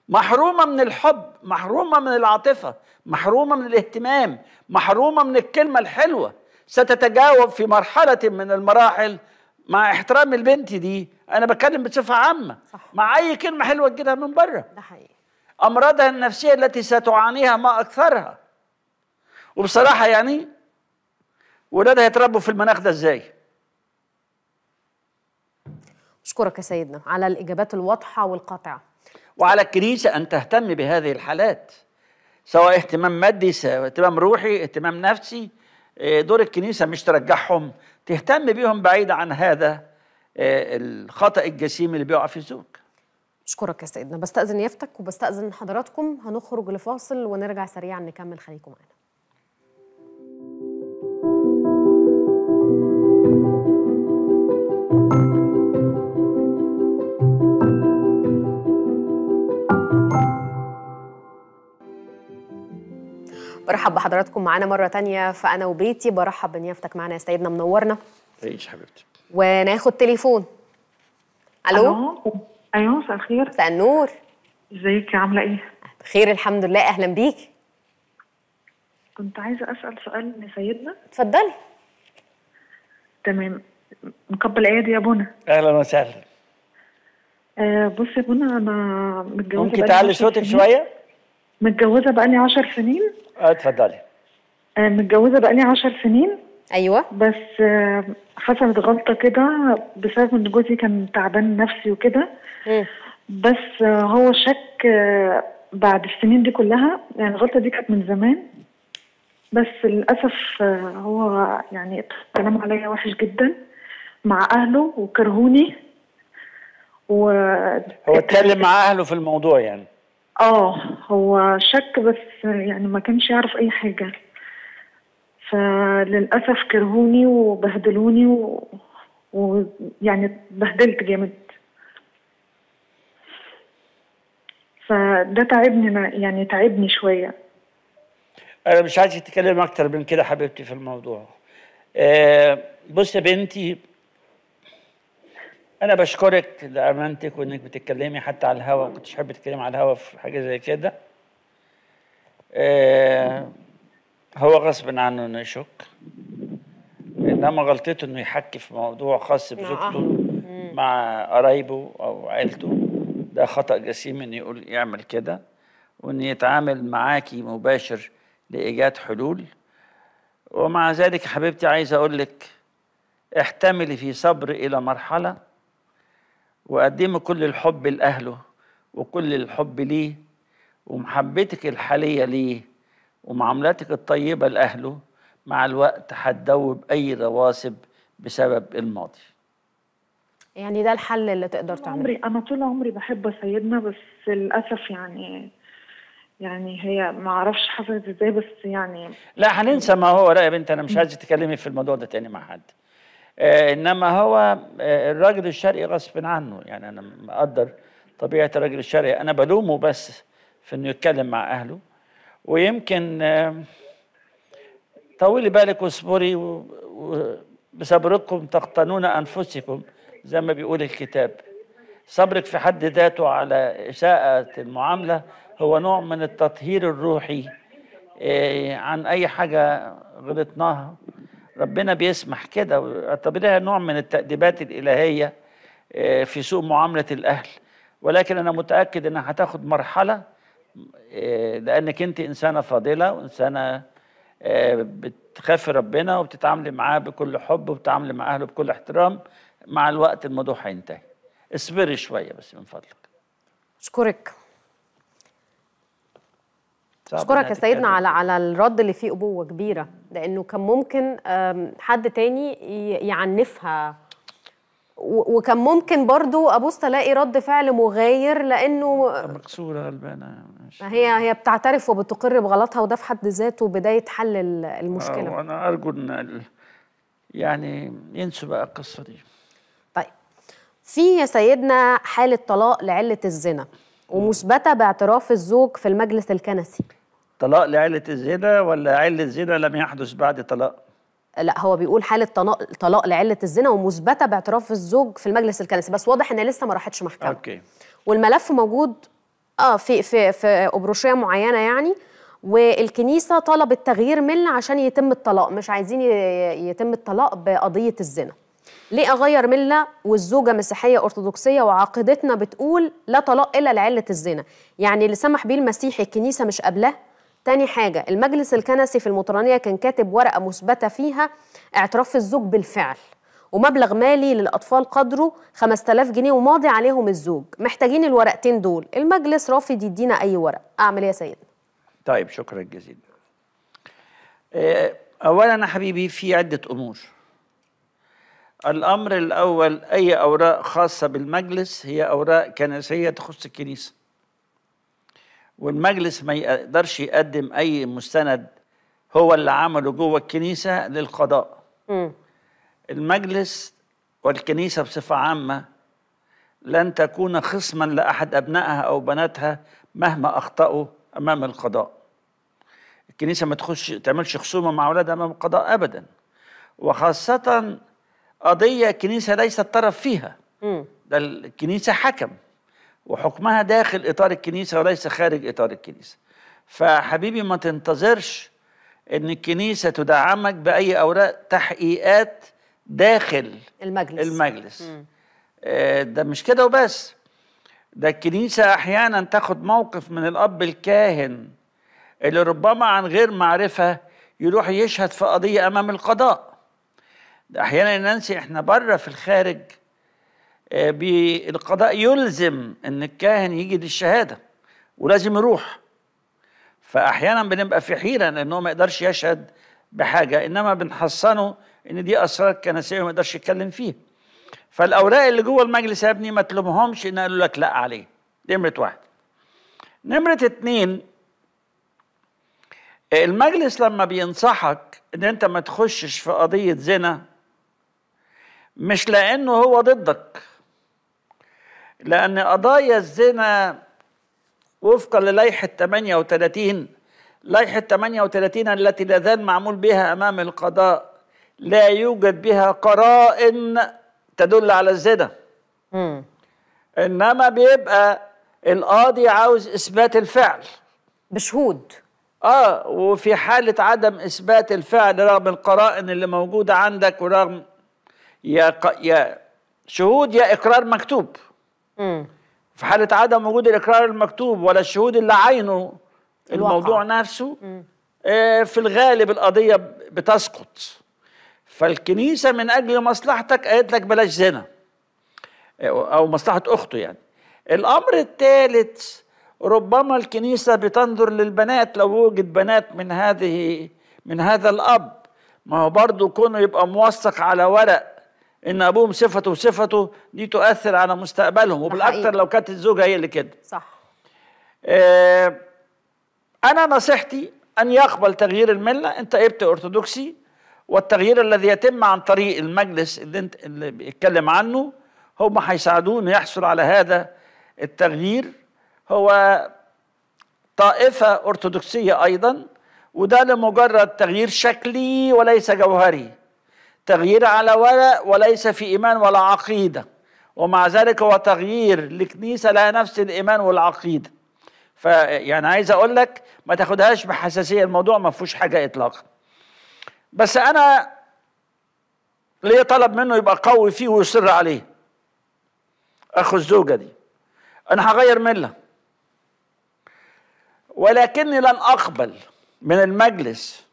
محرومه من الحب محرومه من العاطفه محرومه من الاهتمام محرومه من الكلمه الحلوه ستتجاوب في مرحله من المراحل مع احترام البنت دي انا بتكلم بصفه عامه صح. مع اي كلمه حلوه تجيلها من بره ده حقيقي امراضها النفسيه التي ستعانيها ما اكثرها وبصراحه يعني ولادها يتربوا في المناخ ده ازاي
اشكرك يا سيدنا على الاجابات الواضحه والقاطعه
وعلى الكنيسه ان تهتم بهذه الحالات سواء اهتمام مادي سواء اهتمام روحي اهتمام نفسي إيه، دور الكنيسه مش ترجعهم تهتم بيهم بعيد عن هذا إيه، الخطا الجسيم اللي بيقع في الزوج
اشكرك يا سيدنا بستاذن يافتك وبستاذن حضراتكم هنخرج لفاصل ونرجع سريعا نكمل خليكم معانا برحب بحضراتكم معانا مرة تانية فأنا وبيتي برحب بنيافتك معانا يا سيدنا منورنا
ايش حبيبتي
وناخد تليفون ألو أيوه مساء الخير مساء النور ازيك عاملة إيه؟
بخير الحمد لله أهلا بيك كنت عايزة أسأل سؤال لسيدنا اتفضلي تمام مقبل ايادي يا بونا
اهلا وسهلا
آه بص يا بونا انا متجوزه ممكن تعلي صوتك شويه متجوزه بقالي 10 سنين آه، اتفضلي آه، متجوزه بقالي 10 سنين ايوه بس آه، حصلت غلطه كده بسبب ان جوزي كان تعبان نفسي وكده بس هو شك بعد السنين دي كلها يعني الغلطه دي كانت من زمان بس للاسف هو يعني كلام عليا وحش جدا مع اهله وكرهوني و هو اتكلم مع
اهله في الموضوع يعني
اه هو شك بس يعني ما كانش يعرف اي حاجه فللاسف كرهوني وبهدلوني ويعني و... يعني بهدلت جامد فده تعبني يعني تعبني شويه
انا مش عايز اتكلم اكتر من كده حبيبتي في الموضوع أه بص يا بنتي انا بشكرك لامانتك وانك بتتكلمي حتى على الهوا ما كنتش حابه تتكلمي على الهوا في حاجه زي كده آه هو غصب عنه انه يشك انما غلطته انه يحكي في موضوع خاص بزوجته نعم. مع قرايبه او عيلته ده خطا جسيم انه يقول يعمل كده وان يتعامل معاكي مباشر لايجاد حلول ومع ذلك حبيبتي عايزه اقول لك احتملي في صبر الى مرحله وقدمي كل الحب لأهله وكل الحب ليه ومحبتك الحالية ليه ومعاملاتك الطيبة لأهله مع الوقت هتدوب أي رواسب بسبب الماضي
يعني ده الحل
اللي تقدر تعمله عمري أنا طول عمري بحب سيدنا بس للأسف يعني يعني هي ما اعرفش حصلت ازاي بس يعني
لا هننسى ما هو لا يا بنت انا مش عايزه تكلمي في الموضوع ده تاني مع حد آه، انما هو آه، الراجل الشرقي غصب عنه يعني انا مقدر طبيعه الراجل الشرقي انا بلومه بس في انه يتكلم مع اهله ويمكن آه، طولي بالك واصبري وبصبركم تقتنون انفسكم زي ما بيقول الكتاب صبرك في حد ذاته على اساءه المعامله هو نوع من التطهير الروحي عن اي حاجه غلطناها ربنا بيسمح كده طب ده نوع من التأديبات الإلهية آه، في سوء معاملة الأهل ولكن أنا متأكد أنها هتاخد مرحلة آه، لأنك أنت إنسانة فاضلة وإنسانة آه، بتخافي ربنا وبتتعاملي معاه بكل حب وبتتعاملي مع أهله بكل احترام مع الوقت الموضوع هينتهي اصبري شوية بس من فضلك
أشكرك اشكرك يا سيدنا على على الرد اللي فيه ابوه كبيره لانه كان ممكن حد تاني يعنفها وكان ممكن برضو ابص الاقي رد فعل مغاير لانه مكسوره قلبانه ما هي هي بتعترف وبتقر بغلطها وده في حد ذاته بدايه حل المشكله آه،
وانا ارجو ان يعني ينسوا بقى القصه دي
طيب في يا سيدنا حاله طلاق لعله الزنا ومثبته باعتراف الزوج في المجلس الكنسي
طلاق لعلة الزنا ولا علة الزنا لم يحدث بعد طلاق؟
لا هو بيقول حالة طلاق لعلة الزنا ومثبتة باعتراف الزوج في المجلس الكنسي بس واضح ان لسه ما راحتش محكمة اوكي والملف موجود اه في في في أبروشية معينة يعني والكنيسة طلبت تغيير ملة عشان يتم الطلاق مش عايزين يتم الطلاق بقضية الزنا ليه اغير مله والزوجه مسيحيه ارثوذكسيه وعقيدتنا بتقول لا طلاق الا لعله الزنا يعني اللي سمح بيه المسيحي الكنيسه مش قابلاه تاني حاجة المجلس الكنسي في المطرانية كان كاتب ورقة مثبتة فيها اعتراف الزوج بالفعل ومبلغ مالي للأطفال قدره 5000 جنيه وماضي عليهم الزوج محتاجين الورقتين دول المجلس رافض يدينا أي ورق أعمل إيه يا سيد
طيب شكرا جزيلا آه، أولا يا حبيبي في عدة أمور الأمر الأول أي أوراق خاصة بالمجلس هي أوراق كنسية تخص الكنيسة والمجلس ما يقدرش يقدم اي مستند هو اللي عمله جوه الكنيسه للقضاء م. المجلس والكنيسه بصفه عامه لن تكون خصما لاحد ابنائها او بناتها مهما اخطاوا امام القضاء الكنيسه ما تخش تعملش خصومه مع اولادها امام القضاء ابدا وخاصه قضيه الكنيسه ليست طرف فيها م. ده الكنيسه حكم وحكمها داخل إطار الكنيسة وليس خارج إطار الكنيسة فحبيبي ما تنتظرش ان الكنيسه تدعمك باي اوراق تحقيقات داخل المجلس المجلس آه، ده مش كده وبس ده الكنيسه احيانا تاخد موقف من الاب الكاهن اللي ربما عن غير معرفه يروح يشهد في قضيه امام القضاء ده احيانا ننسي احنا بره في الخارج آه، بالقضاء يلزم ان الكاهن يجي للشهاده ولازم يروح فاحيانا بنبقى في حيره لانه ما يقدرش يشهد بحاجه انما بنحصنه ان دي اسرار كنسيه ما يقدرش يتكلم فيها فالاوراق اللي جوه المجلس يا ابني ما تلومهمش ان قالوا لك لا عليه نمره واحد نمره اتنين المجلس لما بينصحك ان انت ما تخشش في قضيه زنا مش لانه هو ضدك لأن قضايا الزنا وفقا للائحة 38 لائحة 38 التي لا زال معمول بها أمام القضاء لا يوجد بها قرائن تدل على الزنا إنما بيبقى القاضي عاوز إثبات الفعل بشهود آه وفي حالة عدم إثبات الفعل رغم القرائن اللي موجودة عندك ورغم يا, ق... يا شهود يا إقرار مكتوب في حالة عدم وجود الإقرار المكتوب ولا الشهود اللي عينه الموضوع الواقع. نفسه آه، في الغالب القضية بتسقط فالكنيسة من أجل مصلحتك قالت لك بلاش زنا آه، أو مصلحة أخته يعني الأمر الثالث ربما الكنيسة بتنظر للبنات لو وجد بنات من هذه من هذا الأب ما هو برضه كونه يبقى موثق على ورق ان ابوهم صفته وصفته دي تؤثر على مستقبلهم وبالاكثر لو كانت الزوجه هي اللي كده صح آه انا نصيحتي ان يقبل تغيير المله انت ابت ارثوذكسي والتغيير الذي يتم عن طريق المجلس اللي انت اللي بيتكلم عنه هم هيساعدوه انه يحصل على هذا التغيير هو طائفه ارثوذكسيه ايضا وده لمجرد تغيير شكلي وليس جوهري تغيير على ورق وليس في إيمان ولا عقيدة ومع ذلك هو تغيير لكنيسة لها نفس الإيمان والعقيدة فيعني عايز أقول لك ما تاخدهاش بحساسية الموضوع ما فيهوش حاجة إطلاقا بس أنا ليه طلب منه يبقى قوي فيه ويصر عليه أخو الزوجة دي أنا هغير ملة ولكني لن أقبل من المجلس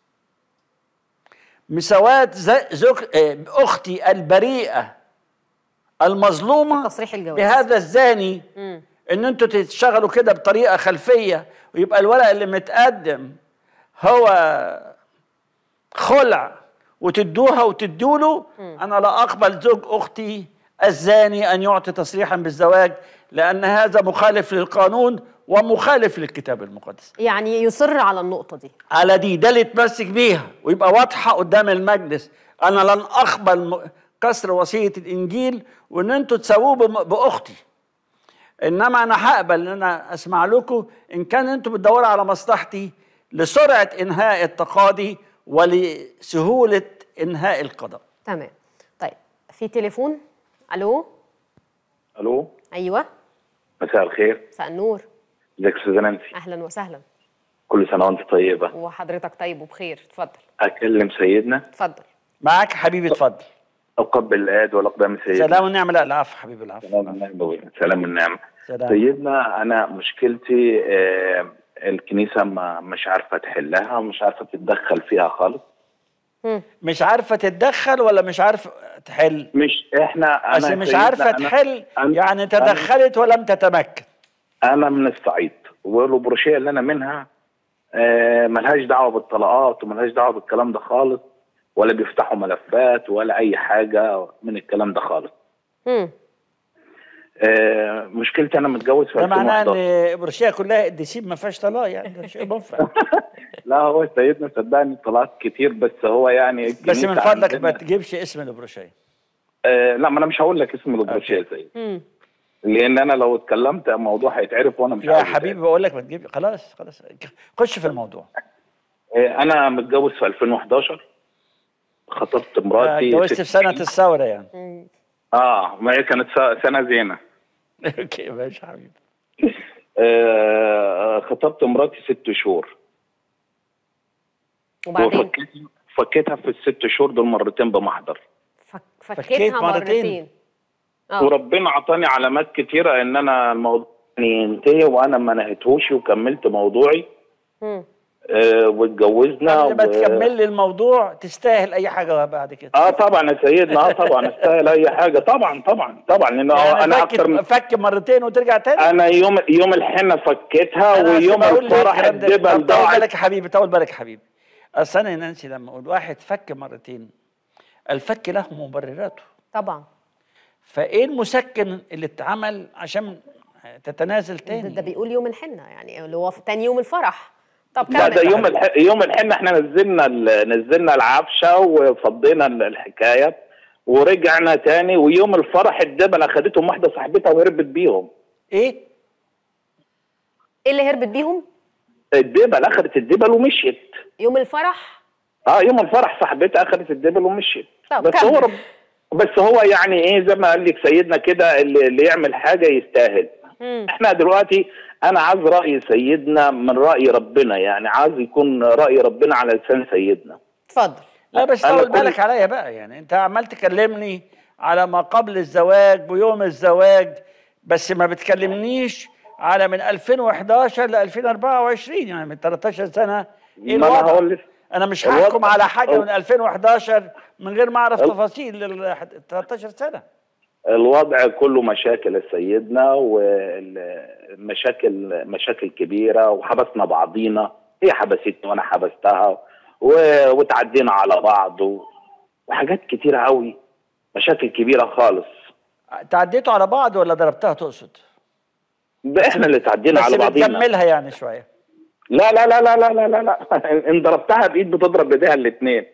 مساواة زوج آه، أختي البريئة المظلومة تصريح الجواز بهذا الزاني مم. إن أنتوا تشتغلوا كده بطريقة خلفية ويبقى الورق اللي متقدم هو خلع وتدوها وتدوله مم. أنا لا أقبل زوج أختي الزاني أن يعطي تصريحا بالزواج لأن هذا مخالف للقانون ومخالف للكتاب المقدس
يعني يصر على النقطة دي
على دي ده اللي يتمسك بيها ويبقى واضحة قدام المجلس أنا لن أقبل كسر وصية الإنجيل وإن أنتوا تسووه بأختي إنما أنا هقبل إن أنا أسمع لكم إن كان أنتوا بتدوروا على مصلحتي لسرعة إنهاء التقاضي ولسهولة إنهاء القضاء
تمام طيب في تليفون ألو ألو أيوه مساء الخير مساء النور
ازيك يا استاذه نانسي
اهلا وسهلا
كل سنه وانت طيبه
وحضرتك طيب وبخير اتفضل
اكلم سيدنا اتفضل معاك حبيبي اتفضل اقبل الاد والاقدام سيدنا سلام والنعمه لا العفو حبيبي العفو سلام والنعمه
سلام سيدنا
انا مشكلتي آه الكنيسه ما مش عارفه تحلها ومش عارفه تتدخل فيها خالص
مش عارفه تتدخل ولا مش عارفه تحل مش احنا انا مش عارفه تحل أنا يعني تدخلت
ولم تتمكن انا من الصعيد والبروشيه اللي انا منها آه، ملهاش دعوه بالطلقات وملهاش دعوه بالكلام ده خالص ولا بيفتحوا ملفات ولا اي حاجه من الكلام ده خالص. امم مشكلتي انا متجوز في ده معناه ان
ابروشيه كلها الدسيب ما فيهاش طلاق يعني ده شيء مفرق
لا هو سيدنا صدقني طلاقات كتير بس هو يعني بس من
فضلك
ما تجيبش اسم البروشيه
آه لا ما انا مش هقول لك اسم البروشيه
زي لان انا لو اتكلمت الموضوع هيتعرف وانا مش يا حبيبي بقول لك ما تجيب خلاص خلاص خش في الموضوع
إيه، انا متجوز في 2011 خطبت مراتي آه، اتجوزت في سنه
الثوره يعني
اه ما هي كانت سنه زينه اوكي ماشي حبيبي آه خطبت مراتي ست شهور وبعدين فكيتها في الست شهور دول مرتين بمحضر
فكيتها مرتين أوه. وربنا
عطاني علامات كتيره ان انا الموضوع ينتهي يعني وانا ما نهيتهوش وكملت موضوعي امم آه واتجوزنا قبل ما و... تكمل
لي الموضوع تستاهل اي حاجه بعد كده
اه طبعا يا سيدنا اه طبعا استاهل اي حاجه طبعا طبعا طبعا لان يعني انا اكتر
من فك مرتين وترجع تاني انا يوم يوم الحنه
فكيتها ويوم الفرح
الدبل ضاع طول بالك يا حبيبي طول بالك يا حبيبي اصل انا نانسي لما اقول واحد فك مرتين الفك له مبرراته طبعا فايه المسكن اللي
اتعمل عشان تتنازل تاني ده بيقول يوم الحنه يعني اللي هو تاني يوم الفرح طب لا ده يوم الح...
يوم الحنه احنا نزلنا ال... نزلنا العفشه وفضينا الحكايه ورجعنا تاني ويوم الفرح الدبل اخذتهم واحده صاحبتها وهربت بيهم ايه
ايه اللي هربت بيهم
الدبل اخذت الدبل ومشيت
يوم الفرح
اه يوم الفرح صاحبتها اخذت الدبل ومشيت طب بس كمل. هو رب... بس هو يعني ايه زي ما قال لك سيدنا كده اللي, اللي يعمل حاجه يستاهل مم. احنا دلوقتي انا عايز راي سيدنا من راي ربنا يعني عايز يكون راي ربنا على لسان سيدنا اتفضل
لا بس طول بالك عليا بقى يعني انت عمال تكلمني على ما قبل الزواج ويوم الزواج بس ما بتكلمنيش على من 2011 ل 2024 يعني من 13 سنه ايه ما انا هقول لك انا مش هحكم على حاجه من 2011 من غير ما اعرف تفاصيل 13 سنه
الوضع كله مشاكل سيدنا ومشاكل مشاكل كبيره وحبسنا بعضينا هي حبستني وانا حبستها وتعدينا على بعض وحاجات كتيره قوي مشاكل كبيره خالص
تعديتوا على بعض ولا ضربتها تقصد؟
احنا اللي تعدينا على بعضينا بس بنكملها
يعني شويه
لا لا لا لا لا لا لا ان ضربتها بايد بتضرب بايديها الاثنين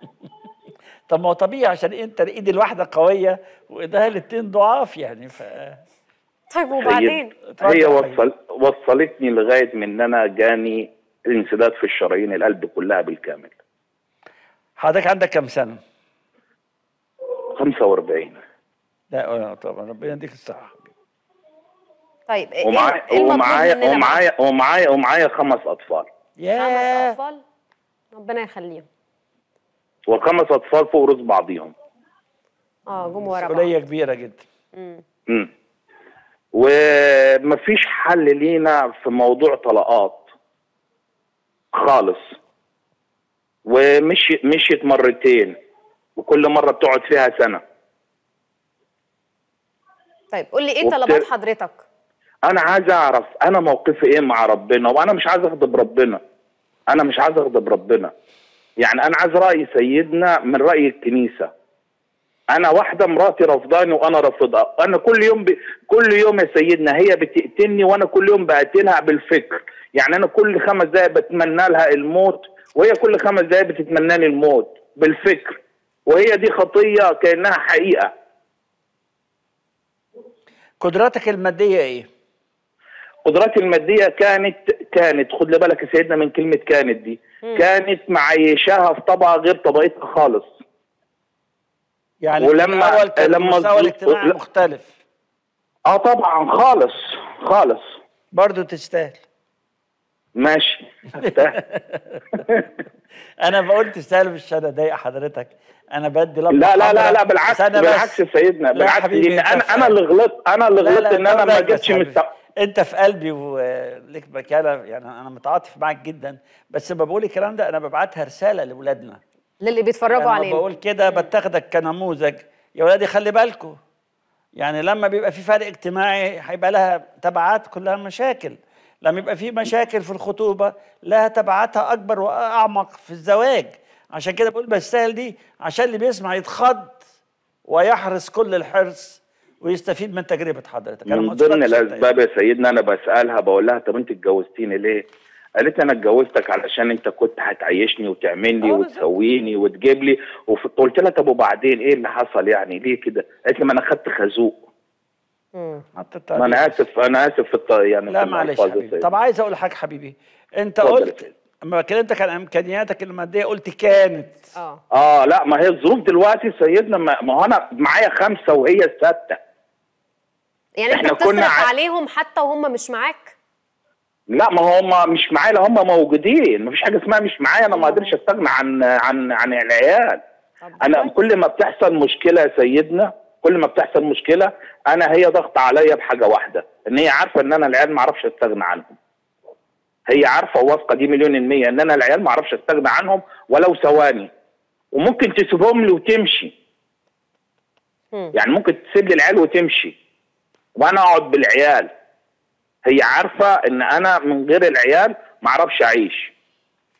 طب ما هو طبيعي عشان انت الايد الواحده قويه وايديها الاثنين ضعاف يعني ف
طيب وبعدين هي, هي وصل
وصلتني لغايه من ان انا جاني انسداد في الشرايين القلب كلها بالكامل
حضرتك عندك كم سنه 45 لا آه، طبعا ربنا يديك الصحه
طيب إيه ومعايا ومعايا ومعايا
ومعايا
ومعايا خمس اطفال
ياه خمس اطفال ربنا يخليهم
وخمس اطفال فوق رز بعضيهم
اه جم ورا بعض
مسؤوليه كبيره جدا امم
ومفيش حل لينا في موضوع طلاقات خالص ومشيت مشيت مرتين وكل مره بتقعد فيها سنه
طيب قول لي ايه وبتر... طلبات حضرتك
انا عايز اعرف انا موقفي ايه مع ربنا وانا مش عايز اغضب ربنا انا مش عايز اغضب ربنا يعني انا عايز راي سيدنا من راي الكنيسه انا واحده مراتي رفضاني وانا رافضها انا كل يوم ب... كل يوم يا سيدنا هي بتقتلني وانا كل يوم بقتلها بالفكر يعني انا كل خمس دقائق بتمنى لها الموت وهي كل خمس دقائق بتتمنى لي الموت بالفكر وهي دي خطيه كانها حقيقه
قدراتك الماديه ايه قدراتي الماديه كانت
كانت خد بالك يا سيدنا من كلمه كانت دي مم. كانت معيشاها في طبقه غير طبقتها
خالص يعني ولما لما الاجتماعي مختلف اه طبعا خالص خالص برضه تستاهل ماشي انا بقول تستاهل مش انا ضايق حضرتك انا بدي لا لا لا لا بالعكس بالعكس سيدنا بالعكس انا انا اللي غلطت انا اللي غلطت ان انا ما جبتش مستوى انت في قلبي ولك مكانه يعني انا متعاطف معاك جدا بس لما بقول الكلام ده انا ببعتها رساله لاولادنا للي بيتفرجوا يعني علينا بقول كده بتاخدك كنموذج يا ولادي خلي بالكم يعني لما بيبقى في فرق اجتماعي هيبقى لها تبعات كلها مشاكل لما يبقى في مشاكل في الخطوبه لها تبعاتها اكبر واعمق في الزواج عشان كده بقول سهل دي عشان اللي بيسمع يتخض ويحرص كل الحرص ويستفيد من تجربه حضرتك أنا من ضمن الاسباب
يا سيدنا انا بسالها بقول لها طب انت اتجوزتيني ليه؟ قالت انا اتجوزتك علشان انت كنت هتعيشني وتعملني اه، وتسويني وتجيب لي قلت لها طب وبعدين ايه اللي حصل يعني ليه كده؟ قالت لي ما انا اخذت خازوق
ما انا اسف
انا اسف في الط... يعني لا معلش حبيبي طب
عايز اقول حاجه حبيبي انت قلت اما كلمتك عن امكانياتك الماديه قلت كانت اه اه لا ما هي الظروف دلوقتي سيدنا ما, ما هو انا معايا خمسه وهي سته
يعني انت بتصرف عليهم حتى وهم مش معاك
لا ما هم مش معايا لا هم موجودين مفيش حاجه اسمها مش معايا انا ما قادرش استغنى عن عن عن العيال انا كل ما بتحصل مشكله يا سيدنا كل ما بتحصل مشكله انا هي ضغط عليا بحاجه واحده ان هي عارفه ان انا العيال ما اعرفش استغنى عنهم هي عارفه واثقه دي مليون المية ان انا العيال ما اعرفش استغنى عنهم ولو ثواني وممكن تسيبهم لي وتمشي يعني ممكن تسيب لي العيال وتمشي وانا اقعد بالعيال هي عارفه ان انا من غير العيال ما اعرفش اعيش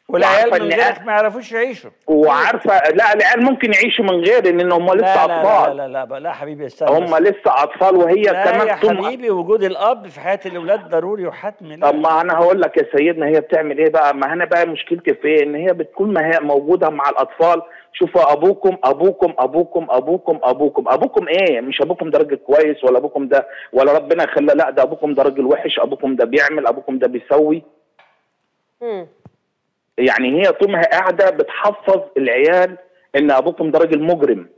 والعيال من غيرك
ما يعرفوش يعيشوا وعارفه
لا العيال ممكن يعيشوا من غير ان هم لسه لا اطفال لا
لا لا لا, لا حبيبي استنى هم لسه
اطفال وهي لا كمان يا
حبيبي وجود الاب في حياه الاولاد ضروري وحتمي طب ما انا هقول لك يا
سيدنا هي بتعمل ايه بقى ما انا بقى مشكلتي في ايه ان هي بتكون ما هي موجوده مع الاطفال شوفوا ابوكم ابوكم ابوكم ابوكم ابوكم ابوكم ايه مش ابوكم ده راجل كويس ولا ابوكم ده ولا ربنا خلى لا ده ابوكم ده راجل وحش ابوكم ده بيعمل ابوكم ده بيسوي امم يعني هي طمها قاعده بتحفظ العيال ان ابوكم ده راجل مجرم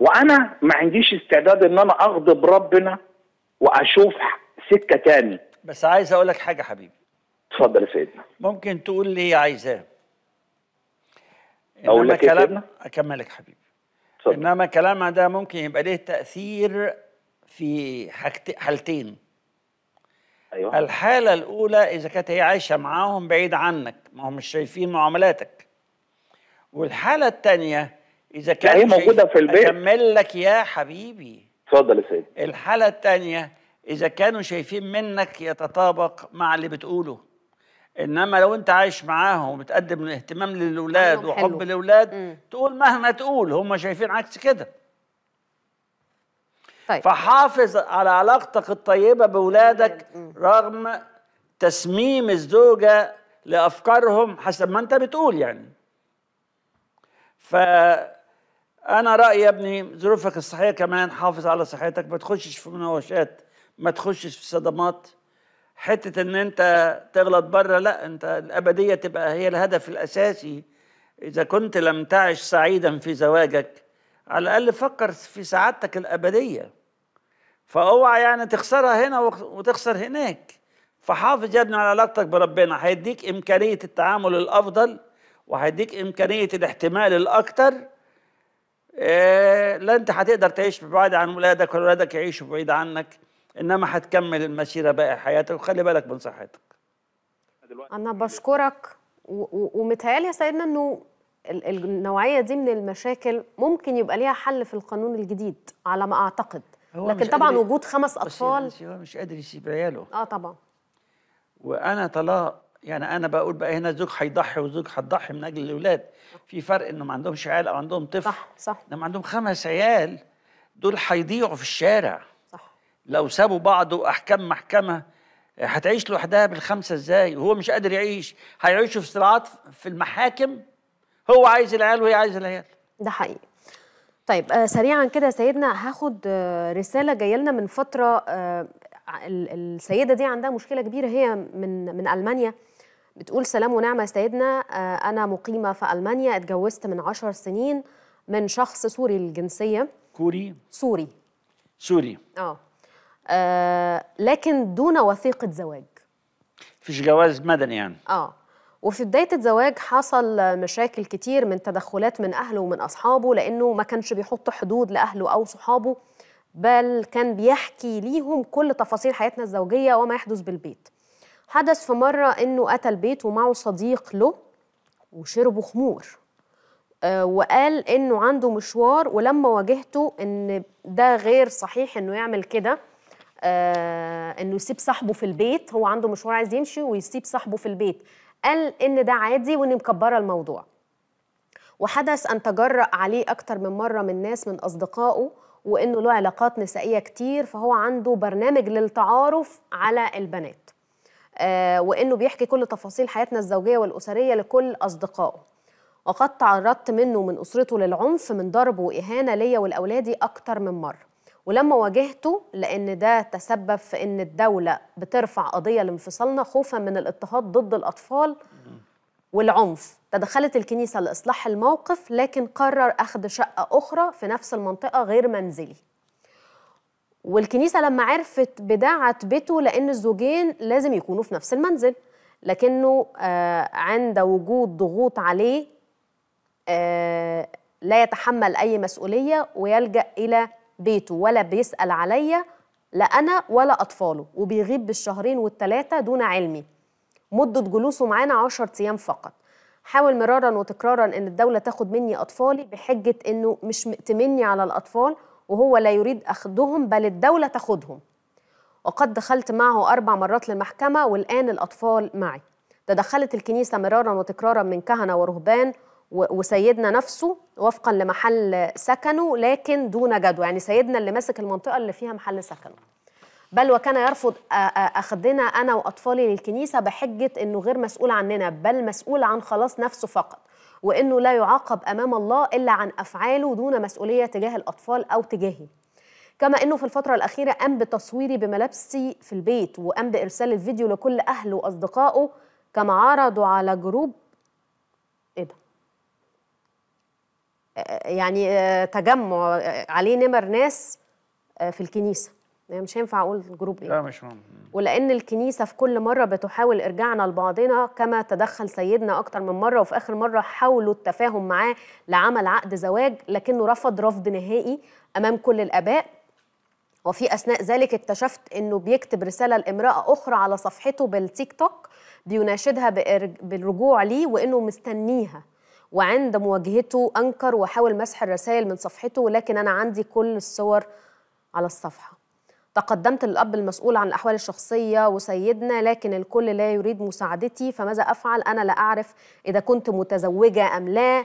وانا ما عنديش استعداد
ان انا اغضب ربنا واشوف سكه تاني بس عايز اقول لك حاجه حبيبي اتفضل يا سيدنا ممكن تقول لي عايزاه
اقول لك إيه كلامنا
اكملك حبيبي صدق. انما كلامنا ده ممكن يبقى ليه تاثير في حالتين ايوه الحاله الاولى اذا كانت هي عايشه معاهم بعيد عنك ما هم مش شايفين معاملاتك والحاله الثانيه اذا كانت هي موجوده في البيت اكمل لك يا حبيبي
اتفضل يا سيدي
الحاله الثانيه اذا كانوا شايفين منك يتطابق مع اللي بتقوله انما لو انت عايش معاهم وبتقدم اهتمام للاولاد وحب الاولاد تقول مهما تقول هم شايفين عكس كده طيب. فحافظ على علاقتك الطيبه باولادك رغم تسميم الزوجه لافكارهم حسب ما انت بتقول يعني ف انا رايي يا ابني ظروفك الصحيه كمان حافظ على صحتك ما تخشش في مناوشات ما تخشش في صدمات حته ان انت تغلط بره لا انت الابديه تبقى هي الهدف الاساسي اذا كنت لم تعش سعيدا في زواجك على الاقل فكر في سعادتك الابديه فاوعى يعني تخسرها هنا وتخسر هناك فحافظ يا ابني على علاقتك بربنا هيديك امكانيه التعامل الافضل وهيديك امكانيه الاحتمال الاكتر آه، لا انت هتقدر تعيش بعيد عن ولادك ولا ولادك يعيشوا بعيد عنك انما هتكمل المسيره باقي حياتك وخلي بالك من صحتك
انا بشكرك ومتهيالي يا سيدنا انه النوعيه دي من المشاكل ممكن يبقى ليها حل في القانون الجديد على ما اعتقد لكن طبعا وجود خمس اطفال هو مش قادر يسيب عياله اه طبعا
وانا طلاق يعني انا بقول بقى هنا زوج هيضحي وزوج هتضحي من اجل الاولاد في فرق انه ما عندهمش عيال او عندهم طفل صح صح لما عندهم خمس عيال دول هيضيعوا في الشارع لو سابوا بعض واحكام محكمه هتعيش لوحدها بالخمسه ازاي وهو مش قادر يعيش هيعيشوا في صراعات في المحاكم هو عايز العيال وهي عايزه العيال
ده حقيقي طيب آه سريعا كده يا سيدنا هاخد آه رساله جايه لنا من فتره آه السيده دي عندها مشكله كبيره هي من من المانيا بتقول سلام ونعمه يا سيدنا آه انا مقيمه في المانيا اتجوزت من عشر سنين من شخص سوري الجنسيه كوري سوري سوري اه آه، لكن دون وثيقه زواج
فيش جواز مدني يعني
اه وفي بداية الزواج حصل مشاكل كتير من تدخلات من أهله ومن أصحابه لأنه ما كانش بيحط حدود لأهله أو صحابه بل كان بيحكي ليهم كل تفاصيل حياتنا الزوجية وما يحدث بالبيت حدث في مرة أنه أتى البيت ومعه صديق له وشربوا خمور آه، وقال أنه عنده مشوار ولما واجهته أن ده غير صحيح أنه يعمل كده آه، انه يسيب صاحبه في البيت هو عنده مشوار عايز يمشي ويسيب صاحبه في البيت قال ان ده عادي واني مكبره الموضوع وحدث ان تجرأ عليه اكتر من مره من ناس من اصدقائه وانه له علاقات نسائيه كتير فهو عنده برنامج للتعارف على البنات آه وانه بيحكي كل تفاصيل حياتنا الزوجيه والاسريه لكل اصدقائه وقد تعرضت منه من اسرته للعنف من ضرب واهانه ليا ولاولادي اكتر من مره ولما واجهته لان ده تسبب في ان الدوله بترفع قضيه لانفصالنا خوفا من الاضطهاد ضد الاطفال والعنف تدخلت الكنيسه لاصلاح الموقف لكن قرر اخذ شقه اخرى في نفس المنطقه غير منزلي والكنيسه لما عرفت بدعت بيته لان الزوجين لازم يكونوا في نفس المنزل لكنه آه، عند وجود ضغوط عليه آه، لا يتحمل اي مسؤوليه ويلجا الى بيته ولا بيسأل عليا لا أنا ولا أطفاله وبيغيب بالشهرين والتلاتة دون علمي مدة جلوسه معانا 10 أيام فقط حاول مرارا وتكرارا أن الدولة تاخد مني أطفالي بحجة أنه مش مأتمني على الأطفال وهو لا يريد أخدهم بل الدولة تاخدهم وقد دخلت معه أربع مرات للمحكمة والآن الأطفال معي تدخلت الكنيسة مرارا وتكرارا من كهنة ورهبان وسيدنا نفسه وفقا لمحل سكنه لكن دون جدوى يعني سيدنا اللي ماسك المنطقه اللي فيها محل سكنه بل وكان يرفض اخذنا انا واطفالي للكنيسه بحجه انه غير مسؤول عننا بل مسؤول عن خلاص نفسه فقط وانه لا يعاقب امام الله الا عن افعاله دون مسؤوليه تجاه الاطفال او تجاهي كما انه في الفتره الاخيره قام بتصويري بملابسي في البيت وقام بارسال الفيديو لكل اهله واصدقائه كما عرضوا على جروب ايه ده يعني آه، تجمع آه، عليه نمر ناس آه، في الكنيسه يعني مش هينفع اقول جروب ايه لا مش مهم ولان الكنيسه في كل مره بتحاول ارجاعنا لبعضنا كما تدخل سيدنا اكتر من مره وفي اخر مره حاولوا التفاهم معاه لعمل عقد زواج لكنه رفض رفض نهائي امام كل الاباء وفي اثناء ذلك اكتشفت انه بيكتب رساله لامراه اخرى على صفحته بالتيك توك بيناشدها بالرجوع ليه وانه مستنيها وعند مواجهته أنكر وحاول مسح الرسائل من صفحته لكن أنا عندي كل الصور على الصفحة تقدمت للأب المسؤول عن الأحوال الشخصية وسيدنا لكن الكل لا يريد مساعدتي فماذا أفعل أنا لا أعرف إذا كنت متزوجة أم لا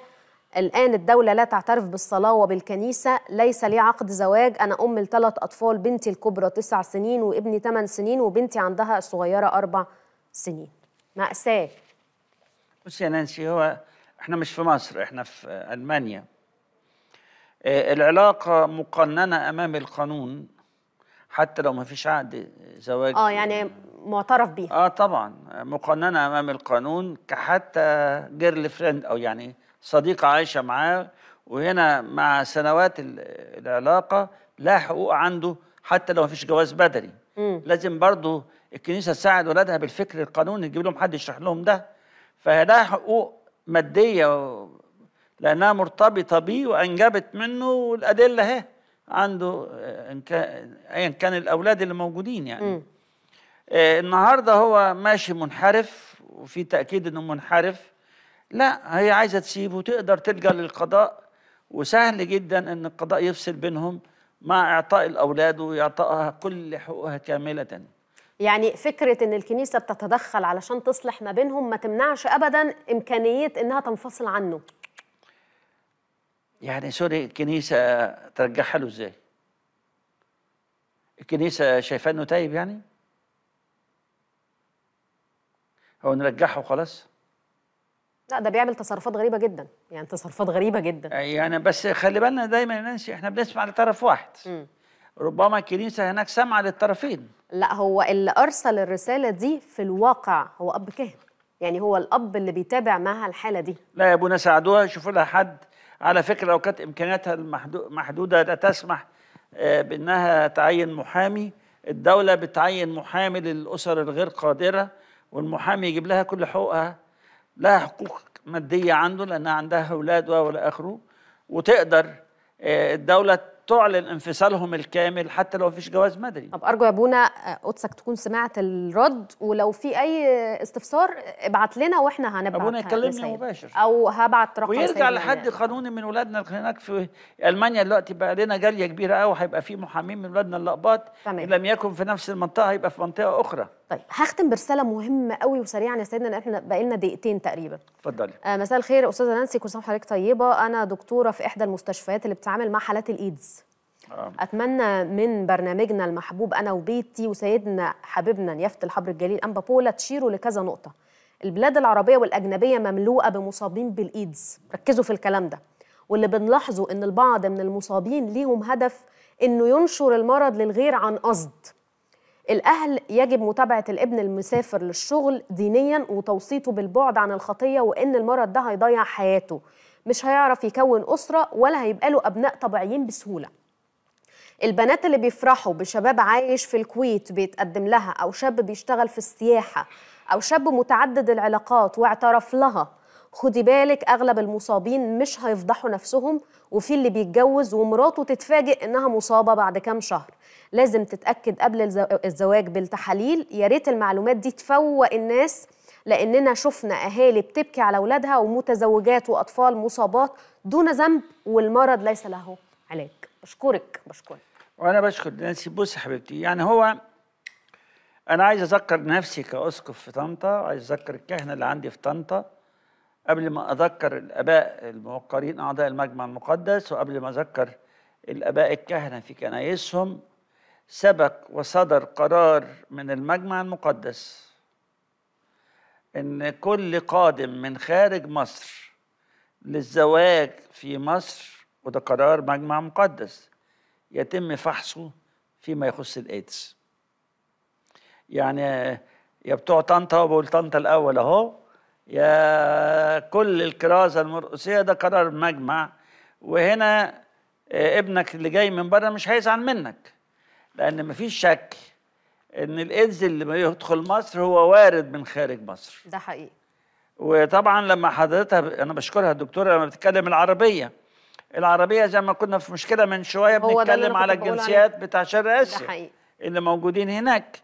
الآن الدولة لا تعترف بالصلاة وبالكنيسة ليس لي عقد زواج أنا أم لثلاث أطفال بنتي الكبرى تسع سنين وابني ثمان سنين وبنتي عندها الصغيرة أربع سنين مأساة
بصي يا نانسي هو احنا مش في مصر احنا في المانيا آه، العلاقه مقننه امام القانون حتى لو ما فيش عقد زواج اه يعني معترف بيها اه طبعا مقننه امام القانون كحتى جيرل فريند او يعني صديقه عايشه معاه وهنا مع سنوات العلاقه لا حقوق عنده حتى لو ما فيش جواز بدني لازم برضه الكنيسه تساعد ولادها بالفكر القانوني تجيب لهم حد يشرح لهم ده لها حقوق مادية لأنها مرتبطة بيه وأنجبت منه والأدلة أهي عنده آه، أيا كان الأولاد اللي موجودين يعني آه النهارده هو ماشي منحرف وفي تأكيد إنه منحرف لا هي عايزة تسيبه تقدر تلجأ للقضاء وسهل جدا إن القضاء يفصل بينهم مع إعطاء الأولاد وإعطائها كل حقوقها كاملة
يعني فكره ان الكنيسه بتتدخل علشان تصلح ما بينهم ما تمنعش ابدا امكانيه انها تنفصل عنه
يعني سوري الكنيسه ترجعها له ازاي الكنيسه شايفاه انه تايب يعني هو نرجعه وخلاص
لا ده بيعمل تصرفات غريبه جدا يعني
تصرفات غريبه جدا يعني بس خلي بالنا دايما ننسي احنا بنسمع لطرف واحد م. ربما الكنيسه هناك سمعة للطرفين
لا هو اللي ارسل الرساله دي في الواقع هو اب كاهن يعني هو الاب اللي بيتابع معها الحاله دي
لا يا ابونا ساعدوها شوفوا لها حد على فكره لو كانت امكانياتها المحدوده لا تسمح آه، بانها تعين محامي الدوله بتعين محامي للاسر الغير قادره والمحامي يجيب لها كل حقوقها لها حقوق ماديه عنده لانها عندها اولاد والى اخره وتقدر آه، الدوله تعلن انفصالهم الكامل حتى لو مفيش جواز مدني طب
ارجو يا ابونا قدسك آه، تكون سمعت الرد ولو في اي استفسار ابعت لنا واحنا هنبعت ابونا يكلمني مباشر او هبعت رقم ويرجع لحد
قانوني من ولادنا هناك في المانيا دلوقتي بقى لنا جاليه كبيره قوي هيبقى في محامين من ولادنا اللقباط ان لم يكن في نفس المنطقه هيبقى في منطقه اخرى
طيب هختم برساله مهمه قوي وسريعا يا سيدنا احنا بقى لنا دقيقتين تقريبا اتفضلي آه مساء الخير استاذه نانسي كل سنه وحضرتك طيبه انا دكتوره في احدى المستشفيات اللي بتتعامل مع حالات الايدز آه. اتمنى من برنامجنا المحبوب انا وبيتي وسيدنا حبيبنا نيافه الحبر الجليل انبا بولا تشيروا لكذا نقطه البلاد العربيه والاجنبيه مملوءه بمصابين بالايدز ركزوا في الكلام ده واللي بنلاحظه ان البعض من المصابين ليهم هدف انه ينشر المرض للغير عن قصد الأهل يجب متابعة الابن المسافر للشغل دينيا وتوصيته بالبعد عن الخطية وإن المرض ده هيضيع حياته مش هيعرف يكون أسرة ولا هيبقى له أبناء طبيعيين بسهولة البنات اللي بيفرحوا بشباب عايش في الكويت بيتقدم لها أو شاب بيشتغل في السياحة أو شاب متعدد العلاقات واعترف لها خدي بالك أغلب المصابين مش هيفضحوا نفسهم وفي اللي بيتجوز ومراته تتفاجئ إنها مصابة بعد كام شهر لازم تتاكد قبل الزواج بالتحاليل يا ريت المعلومات دي تفوق الناس لاننا شفنا اهالي بتبكي على اولادها ومتزوجات واطفال مصابات دون ذنب والمرض ليس له علاج بشكرك بشكرك وانا
بشكر نانسي بص حبيبتي يعني هو انا عايز اذكر نفسي كاسقف في طنطا عايز اذكر الكهنه اللي عندي في طنطا قبل ما اذكر الاباء الموقرين اعضاء المجمع المقدس وقبل ما اذكر الاباء الكهنه في كنايسهم سبق وصدر قرار من المجمع المقدس ان كل قادم من خارج مصر للزواج في مصر وده قرار مجمع مقدس يتم فحصه فيما يخص الايدز يعني يا بتوع طنطا وبقول طنطا الاول اهو يا كل الكرازه المرقسيه ده قرار مجمع وهنا ابنك اللي جاي من بره مش هيزعل منك لان مفيش شك ان الايدز اللي بيدخل مصر هو وارد من خارج مصر ده حقيقي وطبعا لما حضرتها ب... انا بشكرها الدكتوره لما بتتكلم العربيه العربيه زي ما كنا في مشكله من شويه بنتكلم على الجنسيات بتاع شرق اسيا اللي موجودين هناك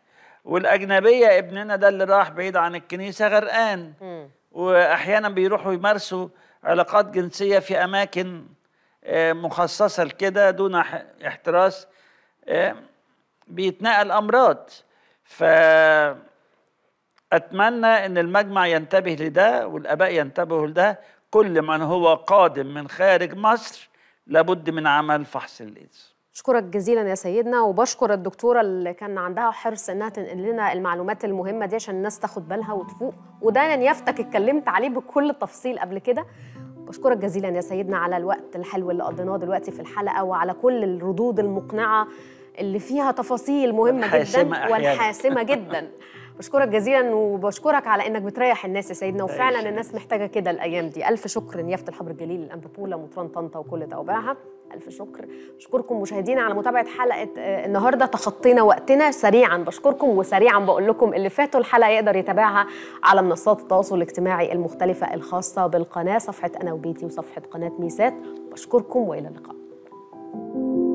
والاجنبيه ابننا ده اللي راح بعيد عن الكنيسه غرقان م. واحيانا بيروحوا يمارسوا علاقات جنسيه في اماكن آه، مخصصه لكده دون احتراس آه، بيتنقل امراض ف اتمنى ان المجمع ينتبه لده والاباء ينتبهوا لده كل من هو قادم من خارج مصر لابد من عمل فحص الايدز
أشكرك جزيلا يا سيدنا وبشكر الدكتورة اللي كان عندها حرص إنها تنقل لنا المعلومات المهمة دي عشان الناس تاخد بالها وتفوق وده يفتك اتكلمت عليه بكل تفصيل قبل كده بشكرك جزيلا يا سيدنا على الوقت الحلو اللي قضيناه دلوقتي في الحلقة وعلى كل الردود المقنعة اللي فيها تفاصيل مهمه جدا أحيانا. والحاسمه جدا بشكرك جزيلا وبشكرك على انك بتريح الناس يا سيدنا وفعلا الناس محتاجه كده الايام دي الف شكر نيافه الحبر الجليل الانبوبولا مطران طنطا وكل توابعها الف شكر بشكركم مشاهدينا على متابعه حلقه آه، النهارده تخطينا وقتنا سريعا بشكركم وسريعا بقول لكم اللي فاتوا الحلقه يقدر يتابعها على منصات التواصل الاجتماعي المختلفه الخاصه بالقناه صفحه انا وبيتي وصفحه قناه ميسات بشكركم والى اللقاء thank you